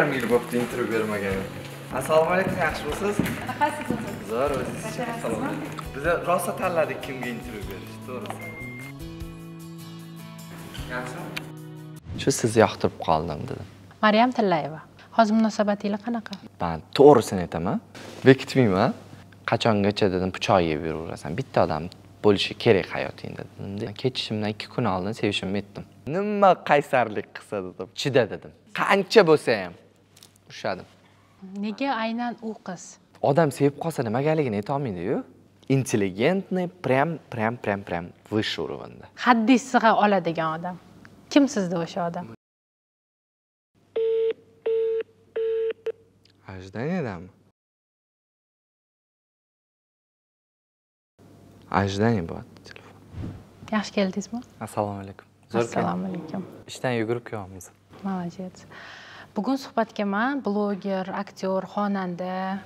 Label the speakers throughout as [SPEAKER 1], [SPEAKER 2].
[SPEAKER 1] yarim yil bo'libdi intervyu bermagan assalomu alaykum yaxshi bo'lsiz xafasiz zo'r o'zingiz salom biz rosa tanladik kimga intervyu berish to'g'risi yaxshimi shu sizni yoqtirib qoldim dedim
[SPEAKER 2] maryam tillayeva hozir munosabatingiz qanaqa
[SPEAKER 1] man to'g'risini aytaman bekitmayman qachongacha dedim pichoq yeb yuraverasan bitta odam bo'lishi kerak hayotingda dedimda ketishimdan ikki kun oldin sevishimni aytdim nima qaysarlik qilsa dedim chida dedim qancha bo'lsa ham ushladim
[SPEAKER 2] nega aynan u qiz
[SPEAKER 1] odam sevib qolsa nimagaligini aytolmaydiyu intelligentniy прям прям прям прям высший уровеньda
[SPEAKER 2] haddiz sig'a oladigan odam kim sizda o'sha odam
[SPEAKER 1] ajdaniyadami ожидание bo'lyapti
[SPEAKER 2] telefon yaxshi keldingizmi
[SPEAKER 1] assalomu alaykum assalomu alaykum ishdan yugurib kelyapmiz
[SPEAKER 2] молодец bugun suhbatga man bloger aktyor xonanda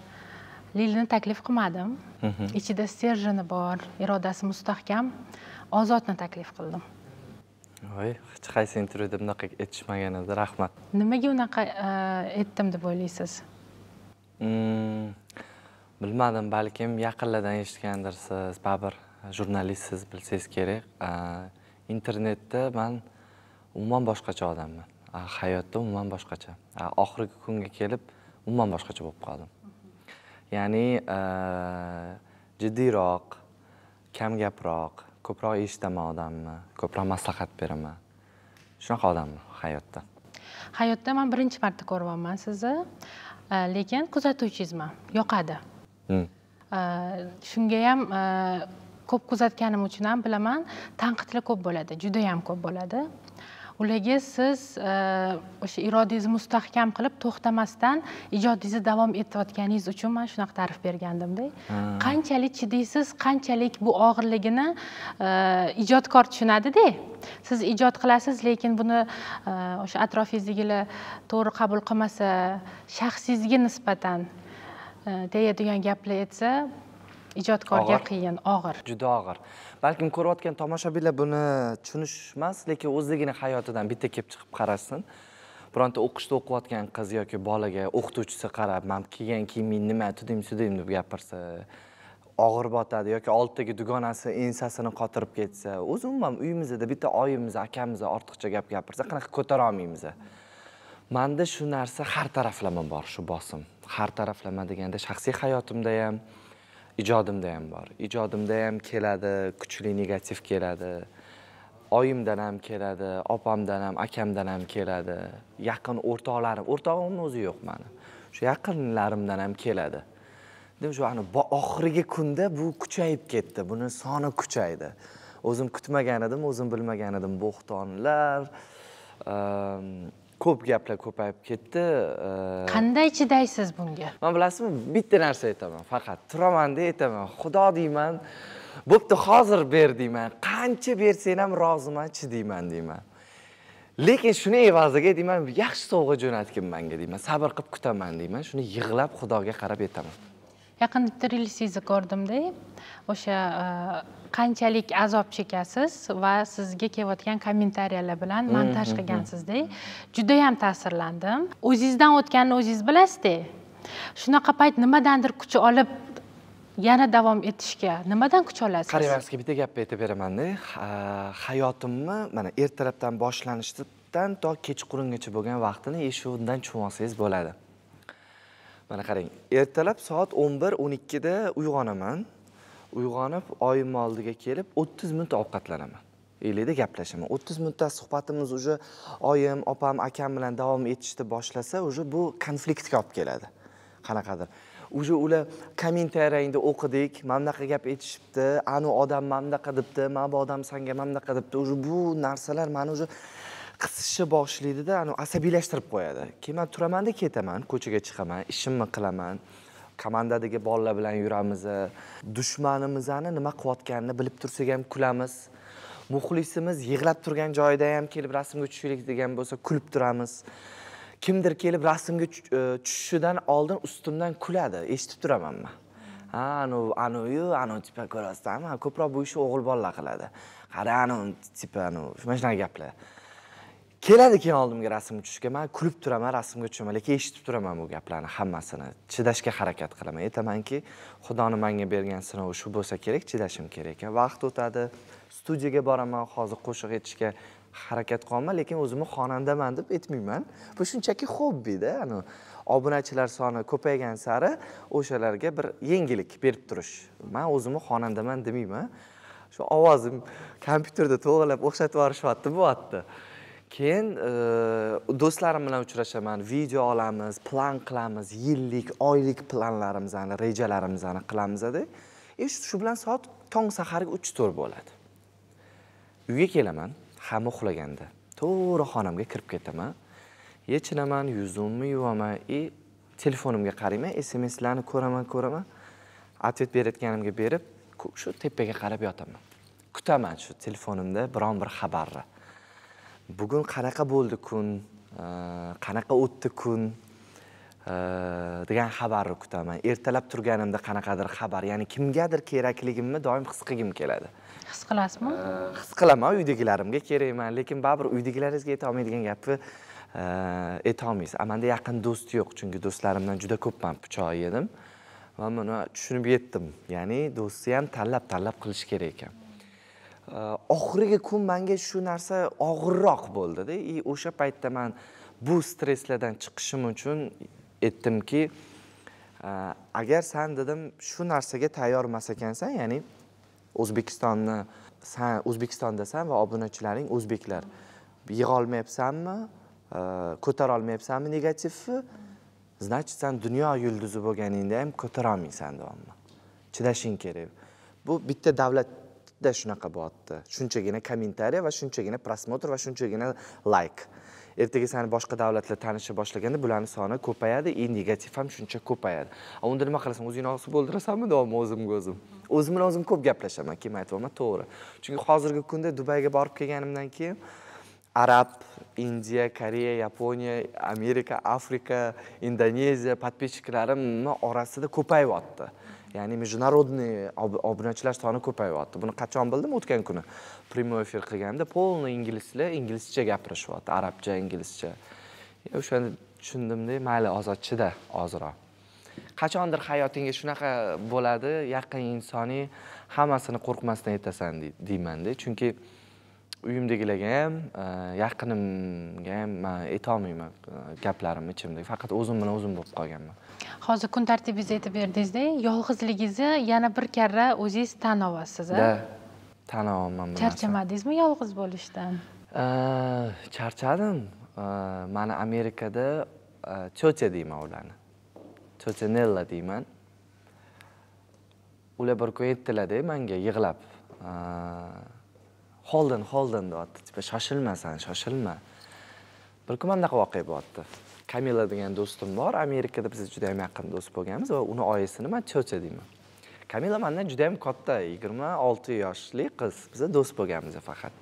[SPEAKER 2] lilni taklif qilmadim mhm. ichida serjini bor irodasi mustahkam ozodni taklif qildim
[SPEAKER 1] voy hech qaysi intervyuda bunaqa aytishmagan edi rahmat
[SPEAKER 2] nimaga unaqa e, aytdim deb o'ylaysiz
[SPEAKER 1] mm, bilmadim balkim yaqinlardan eshitgandirsiz ba'bir jurnalistsiz bilsangiz kerak e, internetda man umuman boshqacha odamman hayotda umuman boshqacha oxirgi kunga kelib umuman boshqacha bo'lib qoldim ya'ni jiddiyroq kam gaproq ko'proq eshitaman odamni ko'proq maslahat beraman shunaqa odamman hayotda
[SPEAKER 2] hayotda man birinchi marta ko'ryapman sizni lekin kuzatuvchingizman yoqadi hmm. shunga ham ko'p kuzatganim uchun ham bilaman tanqidlar ko'p bo'ladi judayam ko'p bo'ladi ularga siz e, o'sha irodangizni mustahkam qilib to'xtamasdan ijodingizni davom etayotganingiz uchun man shunaqa ta'rif bergandimda qanchalik chidaysiz qanchalik bu og'irligini e, ijodkor tushunadida siz ijod qilasiz lekin buni e, o'sha atrofingizdagilar to'g'ri qabul qilmasa shaxsingizga nisbatan deyadigan gaplar aytsa ijodkorga qiyin
[SPEAKER 1] og'ir juda og'ir balkim ko'rayotgan tomoshabinlar buni tushunishmas lekin o'zligini hayotidan bitta kelib chiqib qarasin bironta o'qishda o'qiyotgan qiz yoki bolaga o'qituvchisi qarab man kiygan kiyimim nima tudim sudim deb gapirsa og'ir botadi yoki oldidagi dugonasi ensasini qotirib ketsa o'zi umuman uyimizda bitta oyimiz akamiz ortiqcha gap gapirsa qanaqa ko'tara olmaymiz manda shu narsa har taraflama bor shu bosim har taraflama deganda shaxsiy hayotimda ham ijodimda ham bor ijodimda ham keladi kuchli negativ keladi oyimdan ham keladi opamdan ham akamdan ham keladi yaqin o'rtoqlarim o'rtog'imni o'zi yo'q mani shu yaqinlarimdan ham keladi shu ani oxirgi kunda bu kuchayib ketdi buni soni kuchaydi o'zim kutmagan edim o'zim bilmagan edim bo'xtonlar ehm, ko'p gaplar ko'payib ketdi e,
[SPEAKER 2] qanday chidaysiz bunga
[SPEAKER 1] man bilasizmi bitta narsa aytaman faqat turamanda aytaman xudo deyman bo'pti hozir ber deyman qancha bersang ham roziman chidayman deyman lekin shuni evaziga deyman yaxshi sovg'a jo'natgin manga deyman sabr qilib kutaman deyman shuni yig'lab xudoga qarab aytaman
[SPEAKER 2] yaqinda bitta yil ko'rdimda o'sha e, qanchalik azob chekasiz va sizga kelayotgan kommentariyalar bilan montaj mm-hmm. qilgansizda judayam ta'sirlandim o'zingizdan o'tganini o'zingiz bilasizda shunaqa payt nimadandir kuch olib yana davom etishga nimadan kuch olasiz sizga
[SPEAKER 1] bitta gapni aytib beramanda hayotimni mana ertalabdan boshlanishdan to kechqurungacha bo'lgan vaqtini eshuvdan tushib olsangiz bo'ladi mana qarang ertalab soat o'n bir o'n ikkida uyg'onaman uyg'onib oyimni oldiga kelib o'ttiz minut ovqatlanaman elida gaplashaman o'ttiz minutdan suhbatimiz уже oyim opam akam bilan davom etishni boshlasa уже bu konfliktga olib keladi qanaqadir уже ular kommentariyangni o'qidik mana bunaqa gap aytishibdi anu odam mana bunaqa debdi mana bu odam sanga mana bunaqa debdi уже bu narsalar mani уже qisishni boshlaydida asabiylashtirib qo'yadi keyin man turamanda ketaman ko'chaga chiqaman ishimni qilaman komandadagi bolalar bilan yuramiz e, dushmanimizni nima qilayotganini bilib tursak ham kulamiz muxlisimiz yig'lab turgan joyida ham kelib rasmga tushaylik degan bo'lsa kulib turamiz kimdir kelib rasmga e, tushishidan oldin ustimdan kuladi eshitib turaman man ha anavi anaviyu anavi tipa ko'rasizlarmi ko'proq bu ishni o'g'il bolalar qiladi qara anavi tipa anavi mana shunaqa gaplar keladi keyin oldimga rasm tushishga man kulib turaman rasmga tushaman lekin eshitib turaman bu gaplarni hammasini chidashga harakat qilaman aytamanki xudoni manga bergan sinovi shu bo'lsa kerak chidashim kerak ekan vaqt o'tadi studiyaga boraman hozir qo'shiq aytishga harakat qilyapman lekin o'zimni xonandaman deb aytmayman bu shunchaki hobbida anavi obunachilar soni ko'paygan sari o'shalarga bir yengillik berib turish man o'zimni xonandaman demayman shu ovozim kompyuterda to'g'rilab o'xshatib yuborishyapti bo'lyapti keyin do'stlarim bilan uchrashaman video olamiz plan qilamiz yillik oylik planlarimizni rejalarimizni qilamizda и e, shu bilan soat tong saharga uch to'rt bo'ladi uyga kelaman hamma uxlaganda to'g'ri xonamga kirib ketaman yechinaman yuzimni yuvaman и e, telefonimga qarayman smslarni ko'raman ko'raman ответ berayotganimga berib shu tepaga qarab yotaman kutaman shu telefonimda biron bir xabarni bugun qanaqa bo'ldi kun qanaqa o'tdi kun degan xabarni kutaman ertalab turganimda qanaqadir xabar ya'ni kimgadir kerakligimni doim his qilgim keladi
[SPEAKER 2] his qilasizmi
[SPEAKER 1] his qilaman uydagilarimga kerakman lekin baribir uydagilaringizga aytolmaydigan gapni aytolmaysiz manda yaqin do'st yo'q chunki do'stlarimdan juda ko'p man pichoq yedim va buni tushunib yetdim ya'ni do'stni ham tanlab tanlab qilish kerak ekan Э, oxirgi kun menga shu narsa og'irroq bo'ldida и o'sha paytda man bu stresslardan chiqishim uchun aytdimki e, agar san dedim shu narsaga tayyor emas ekansan ya'ni o'zbekistonni san o'zbekistondasan va obunachilaring o'zbeklar yig'olmayapsanmi e, ko'tarolmayapsanmi negativni значит san dunyo yulduzi bo'lganingda ham ko'tarolmaysan deyapman chidashing kerak bu bitta davlat bitta shunaqa bo'lyapti shunchagina kommentariya va shunchagina просмотр va shunchagina layk ertaga sani boshqa davlatlar tanisha boshlaganda bularni soni ko'payadi и e, negativ ham shuncha ko'payadi a unda nima qilasan o'zingni osib o'ldirasanmi doimo o'zimga o'zim o'zim bilan o'zim ko'p gaplashaman keyin aytyapman to'g'ri chunki hozirgi kunda dubayga borib kelganimdan keyin arab indiya koreya yaponiya amerika afrika indoneziya подписчиklarimni orasida ko'payyapti ya'ni международный obunachilar soni ko'payyapti buni qachon bildim o'tgan kuni прямой efir qilganda полный inglizlar inglizcha gapirishyapti arabcha inglizcha o'shani tushundimda mayli ozod chida ozroq qachondir hayotingga shunaqa bo'ladi yaqin insoniy hammasini qo'rqmasdan aytasan deymanda chunki uyimdagilarga ham e, yaqinimga ham man aytolmayman e, gaplarimni ichimda faqat o'zim bilan o'zim bo'lib qolganman
[SPEAKER 2] hozir kun tartibingizni aytib berdingizda yolg'izligingizni yana bir karra o'zingiz tan olasiz a tan olaman charchamadingizmi yolg'iz bo'lishdan
[SPEAKER 1] charchadim mani amerikada e, cho'cha deyman ularni cho'chanella deyman ular bir kun aytdilarda manga yig'lab e, holden holden deyapti типа shoshilma san shoshilma bir kun manaqa voqea bo'lyapti kamila degan do'stim bor amerikada biz juda ham yaqin do'st bo'lganmiz va uni oyisini man chocha deyman kamila mandan juda yam katta yigirma olti yoshli qiz biz do'st bo'lganmiz faqat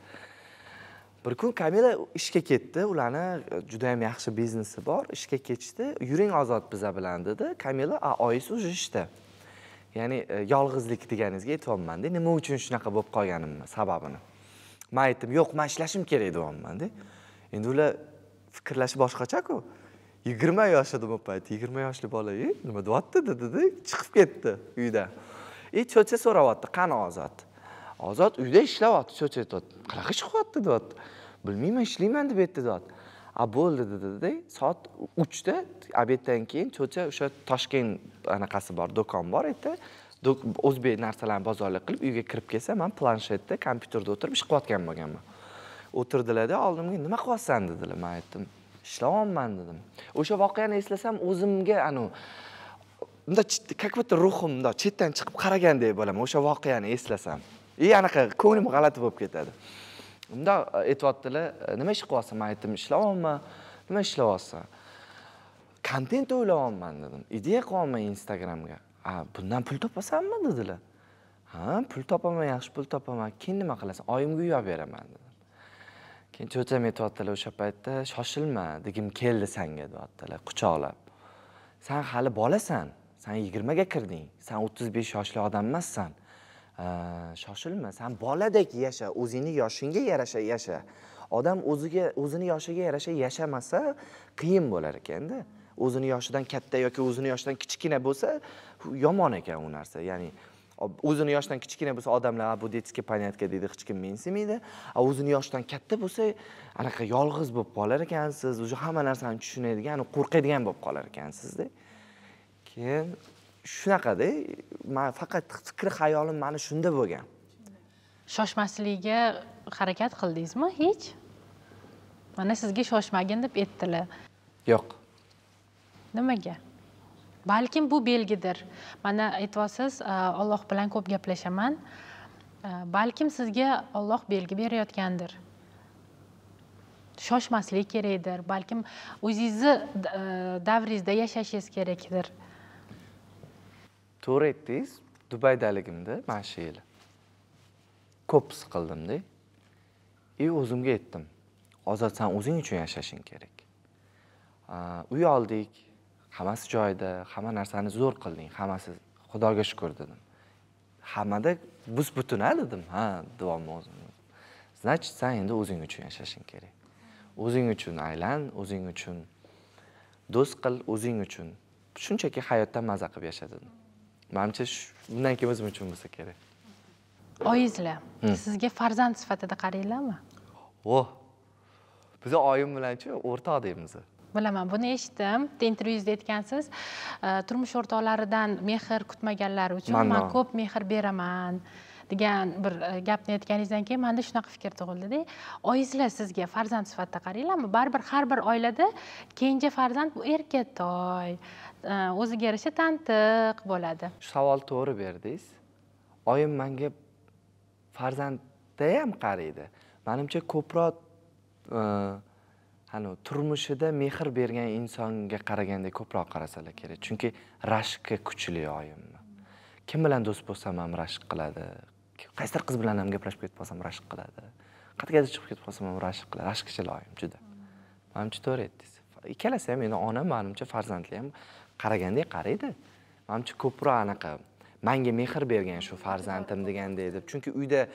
[SPEAKER 1] bir kun kamila ishga ketdi ularni e, juda yam yaxshi biznesi bor ishga ketishdi yuring ozod biza bilan dedi kamila a oyisi уже ishda ya'ni e, yolg'izlik deganingizga aytyapmanda nima uchun shunaqa bo'lib qolganimni sababini man aytdim yo'q man ishlashim kerak deyapmanda endi ular fikrlashi boshqachaku yigirma yosh edi bu payt yigirma yoshli bola nima deyapti dedida chiqib ketdi uydan и e, cho'cha so'rayapti qani ozod ozod uyda ishlayapti cho'cha aytyapti qanaqa chiqyapti deyapti bilmayman ishlayman deb aytdi deyapti a bo'ldi dedida soat uchda obeddan keyin cho'cha o'sha toshkent anaqasi bor do'kon bor erta o'zbek narsalarni bozorlik qilib uyga kirib kelsa man planshetda kompyuterda o'tirib ish qilayotgan bo'lganman o'tirdilarda oldimga nima qilyapsan dedilar man aytdim ishlayapman dedim o'sha voqeani eslasam o'zimga anu bunday как будто ruhim bunday chetdan chiqib qaragandek bo'laman o'sha voqeani eslasam и anaqa ko'nglim g'alati bo'lib ketadi bundoq e, aytyaptilar e, nima ish qilyapsan man aytdim ishlayapman nima ishlayapsan kontent o'ylayapman dedim ideya qilyapman instagramga a bundan pul topasanmi dedilar ha pul topaman yaxshi pul topaman keyin nima qilasan oyimga uyab beraman dedim keyin cho'cham aytyaptilar o'sha paytda shoshilma degim keldi sanga deyaptilar quchoqlab san hali bolasan san yigirmaga kirding san o'ttiz besh yoshli odam emassan shoshilma san boladek yasha o'zingni yoshingga yarasha yasha odam o'ziga o'zini yoshiga yarasha yashamasa qiyin bo'lar ekanda o'zini yoshidan katta yoki o'zini yoshidan kichkina bo'lsa yomon ekan u narsa ya'ni o'zini yoshdan kichkina bo'lsa odamlar bu детский понятка deydi hech kim mensimaydi a o'zini yoshdan katta bo'lsa anaqa yolg'iz bo'lib qolar ekansiz уже hamma narsani tushunadigan qo'rqadigan bo'lib qolar ekansizda keyin shunaqada man faqat fikri xayolim mani shunda bo'lgan
[SPEAKER 2] shoshmaslikka harakat qildingizmi hech mana sizga shoshmagin deb aytdilar yo'q nimaga balkim bu belgidir mana aytyapsiz olloh e, bilan ko'p gaplashaman e, balkim sizga olloh belgi berayotgandir shoshmaslik kerakdir balkim o'zingizni e, davringizda yashashingiz kerakdir
[SPEAKER 1] to'g'ri aytdingiz dubaydaligimda mana shu yili ko'p siqildimda и o'zimga aytdim hozir san o'zing uchun yashashing kerak uy oldik hammasi joyida hamma narsani zo'r qilding hammasi xudoga shukur dedim hammada bus butuna dedim ha duomni o'zimni значит san endi o'zing uchun yashashing kerak o'zing uchun aylan o'zing uchun do'st qil o'zing uchun shunchaki hayotdan maza qilib yasha dedim manimcha bundan keyin o'zim uchun bo'lsa kerak oyizlar
[SPEAKER 2] sizga farzand sifatida qaranglarmi
[SPEAKER 1] o bizni oyim bilanchi o'rtoq deymiz
[SPEAKER 2] bilaman buni eshitdim bitta aytgansiz e, turmush o'rtoqlaridan mehr kutmaganlari uchun man ko'p mehr beraman degan bir e, gapni aytganingizdan keyin manda shunaqa fikr tug'ildida oyizlar sizga farzand sifatida qaranglarmi baribir har bir oilada kenja farzand bu erkatoy e, o'ziga yarasha tantiq bo'ladi
[SPEAKER 1] shu savol to'g'ri berdingiz oyim manga farzandda ham qaraydi manimcha ko'proq anavi turmushida mehr bergan insonga qaraganda ko'proq qarasalar kerak chunki rashqqa kuchli oyimni kim bilan do'st bo'lsam ham rashk qiladi qaysidir qiz bilan ham gaplashib ketib qolsam rashk qiladi qayergadir chiqib ketib qolsam ham rashk qiladi rashqchil oyim juda manimcha to'g'ri aytdingiz ikkalasi ham meni ona manimcha farzandli ham qaragandek qaraydi manimcha ko'proq anaqa manga mehr bergan shu farzandim deganday deb chunki uyda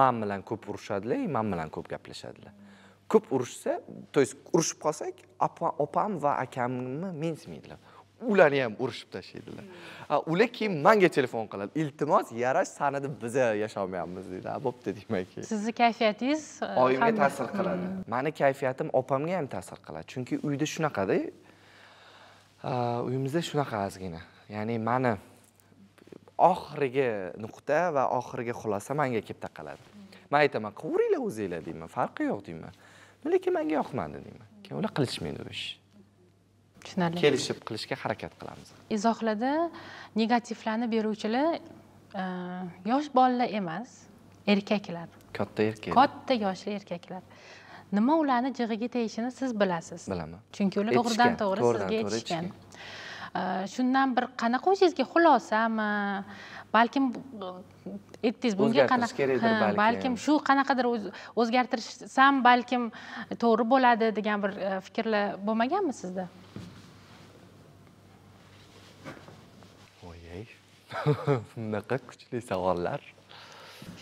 [SPEAKER 1] man bilan ko'p urishadilar man bilan ko'p gaplashadilar ko'p urushsa то есть urushib qolsak opam va akamni men ularni ham urushib tashlaydilar ular keyin manga telefon qiladi iltimos yarash sanada biza yasholmayapmiz deydi bo'pti deyman keyin sizni
[SPEAKER 2] kayfiyatingiz e, oyimga ta'sir qiladi hmm.
[SPEAKER 1] mani kayfiyatim opamga ham ta'sir qiladi chunki uyda shunaqada uyimizda shunaqa ozgina ya'ni mani oxirgi nuqta va oxirgi xulosa manga kelib taqaladi man aytaman qilaveringlar o'zinglar deyman farqi yo'q deyman lekin menga yoqmadi deyman keyin ular qilishmaydi u ishni
[SPEAKER 2] tushunarli kelishib
[SPEAKER 1] qilishga harakat qilamiz
[SPEAKER 2] izohlarda negativlarni beruvchilar e, yosh bolalar emas erkaklar
[SPEAKER 1] katta erkak katta
[SPEAKER 2] yoshli erkaklar nima ularni jig'iga tegishini siz bilasiz
[SPEAKER 1] bilaman chunki ular to'g'ridan to'g'ri sizga aytishgan e,
[SPEAKER 2] shundan bir qanaqa o'zingizga xulosami balkim aytdingiz bunga qanaqa balkim shu qanaqadir o'zgartirsam balkim to'g'ri bo'ladi degan bir e, fikrlar bo'lmaganmi sizda
[SPEAKER 1] oye bunaqa kuchli savollar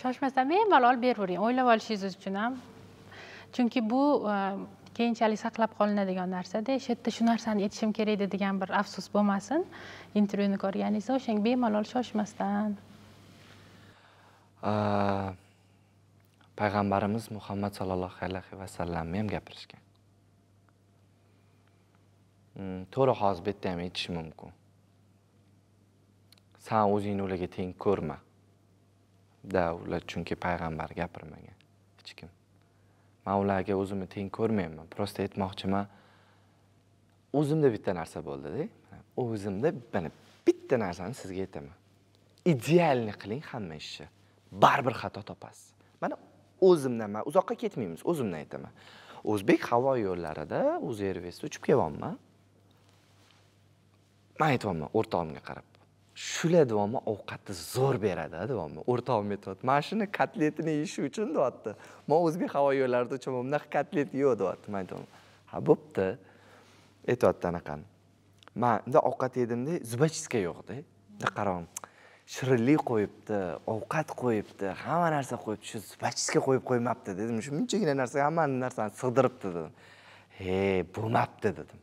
[SPEAKER 2] shoshmasdan bemalol beravering o'ylab olishingiz uchun ham chunki bu e, keyinchalik saqlab qolinadigan narsada shu yerda shu narsani aytishim kerak edi degan bir afsus bo'lmasin intervyuni ko'rganingizda o'shanga bemalol shoshmasdan
[SPEAKER 1] payg'ambarimiz muhammad sallallohu alayhi vasallam ham gapirishgan hmm, to'g'ri hozir bu yerda ham aytish mumkin san o'zingni ularga teng ko'rma da ular chunki payg'ambar gapirmagan hech kim mavlaga o'zimni teng ko'rmayman prosta aytmoqchiman o'zimda bitta narsa bo'ldida o'zimda mana bitta narsani sizga aytaman idealni qiling hamma ishni baribir xato topasiz mana o'zimdan man uzoqqa ketmaymiz o'zimdan aytaman o'zbek havo yo'llarida uz airwaysda uchib kelyapman man aytyapman o'rtog'imga qarab shular deyapman ovqatni zo'r beradi deyapman o'rtog'im aytyapti mana shuni kotletini yeyish uchun deyapti man o'zbek havo yo'llarida uchaman bunaqa kotlet yo'q deyapti man aytyapman ha bo'pti aytyapti anaqani man bunday ovqat yedimda zubachiska yo'qda bunday qarang shirinlik qo'yibdi ovqat qo'yibdi hamma narsa qo'yibdi shu zubachiska qo'yib qo'ymabdi dedim shu munchagina narsa hamma narsani sig'diribdi dedim he bo'lmabdi dedim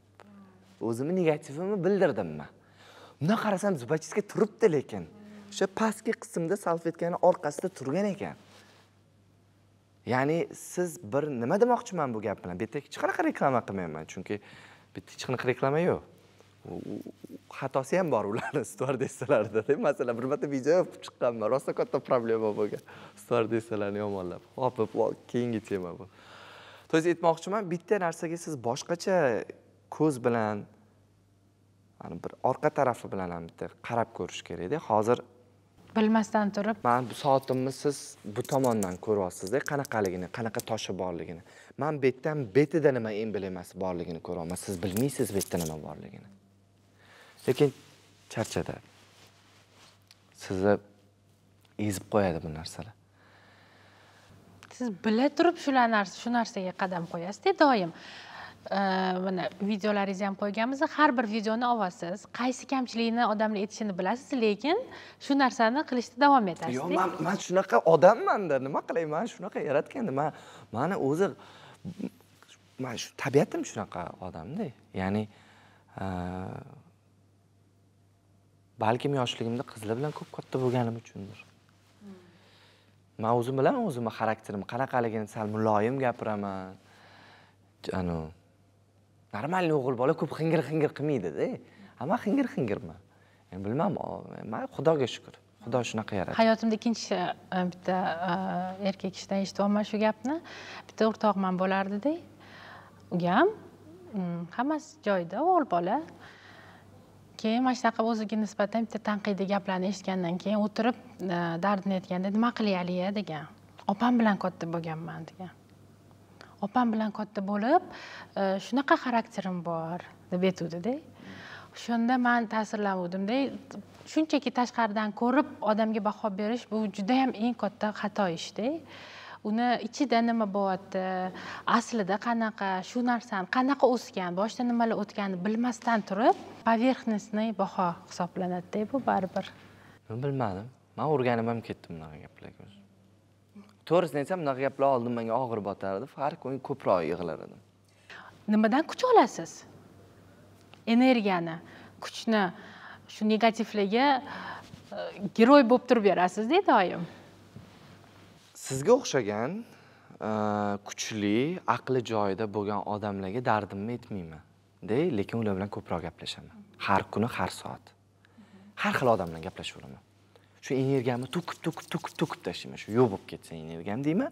[SPEAKER 1] o'zimni negativimni bildirdim man bundoq qarasam zubachiska turibdi lekin o'sha pastki qismda salfetkani orqasida turgan ekan ya'ni siz bir nima demoqchiman bu gap bilan bu yerda hech qanaqa reklama qilmayman chunki bu yerda hech qanaqa reklama yo'q xatosi ham bor ularni styuardessalarida masalan bir marta video yopib chiqqanman rosa katta problema bo'lgan styuardessalarni yomonlab yopib keyingi tema bu то есть aytmoqchiman bitta narsaga siz boshqacha ko'z bilan bir orqa tarafi bilan ham bitta qarab ko'rish kerakda hozir bilmasdan turib man bu soatimni siz bu tomondan ko'ryapsizda qanaqaligini qanaqa toshi borligini man betdan betida nima emblemasi borligini ko'ryapman siz bilmaysiz yerda nima borligini lekin charchada sizni ezib qo'yadi bu narsalar
[SPEAKER 2] siz bila turib shu narsaga qadam qo'yasizda doim Э, mana videolaringizni ham qo'yganmiz har bir videoni olasiz qaysi kamchiligini odamlar aytishini bilasiz lekin shu narsani qilishda davom etasiz yo'q man man
[SPEAKER 1] shunaqa odammanda nima qilay man shunaqa yaratganda man mani o'zi man shu tabiatim shunaqa odamda ya'ni e, balkim yoshligimda qizlar bilan ko'p katta bo'lganim uchundir man o'zim bilaman o'zimni xarakterimni qanaqaligini sal muloyim gapiraman anavi normalniy o'g'il bola ko'p xingir xingir qilmaydida a man xingir xingirman bilmam man xudoga shukur xudo shunaqa yaratdi
[SPEAKER 2] hayotimda ikkinchi e, bitta e, erkak kishidan eshityapman shu gapni bitta o'rtog'im bo'lardida u ham mm, hammasi joyida o'g'il bola keyin mana shunaqa o'ziga nisbatan bitta tanqidiy gaplarni eshitgandan keyin o'tirib e, dardini aytganda nima qilaylik degan opam bilan katta bo'lganman degan opam bilan katta bo'lib e, shunaqa xarakterim bor deb aytuvdida o'shanda man ta'sirlanuvdimda shunchaki tashqaridan ko'rib odamga baho berish bu juda yam eng katta xato ishda uni ichida nima bo'lyapti aslida qanaqa shu narsani qanaqa o'sgan boshda nimalar o'tganini bilmasdan turib поверхностный baho hisoblanadida
[SPEAKER 1] bu baribir bilmadim man o'rganib ham ketdim bunaqa gaplarga to'g'risini aytsam bunaqa gaplar oldin menga og'ir botar edi har kuni ko'proq yig'lar edim
[SPEAKER 2] nimadan kuch olasiz energiyani kuchni shu negativlarga e, giroy bo'lib turib berasizda doim
[SPEAKER 1] sizga o'xshagan e, kuchli aqli joyida bo'lgan odamlarga dardimni aytmaymanda de lekin ular bilan ko'proq gaplashaman har kuni har soat har xil odam bilan gaplashaveraman shu energiyamni to'kib to'kib to'kib to'kib tashlayman shu yo'q bo'lib ketsin energiyam deyman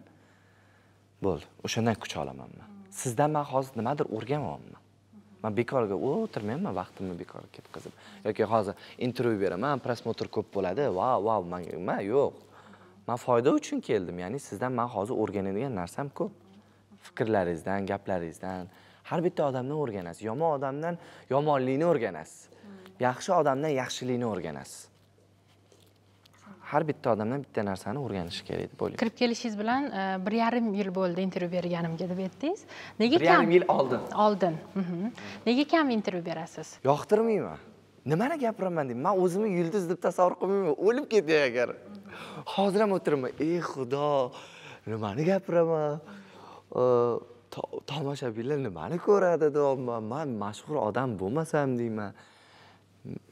[SPEAKER 1] bo'ldi o'shandan kuch olaman man sizdan man hozir nimadir o'rganyapman man bekorga o'tirmayman vaqtimni bekorga ketkazib yoki hozir intervyu beraman prosmotr ko'p bo'ladi vau vau manga man yo'q man foyda uchun keldim ya'ni sizdan man hozir o'rganadigan narsam ko'p fikrlaringizdan gaplaringizdan har bitta odamdan o'rganasiz yomon odamdan yomonlikni o'rganasiz yaxshi odamdan yaxshilikni o'rganasiz har bitta odamdan bitta narsani o'rganishi kerak deb o'ylayman kirib
[SPEAKER 2] kelishingiz bilan e, bir yarim yil bo'ldi intervyu berganimga deb aytdingiz nega kam bir yarim yil oldin oldin mhm. nega kam intervyu berasiz
[SPEAKER 1] yoqtirmayman nimani gapiraman deyman man o'zimni yulduz deb tasavvur qilmayman o'lib ketay agar hozir ham o'tiribman ey xudo nimani gapiraman e, tomoshabinlar nimani ko'radi deyapman man mashhur odam bo'lmasam deyman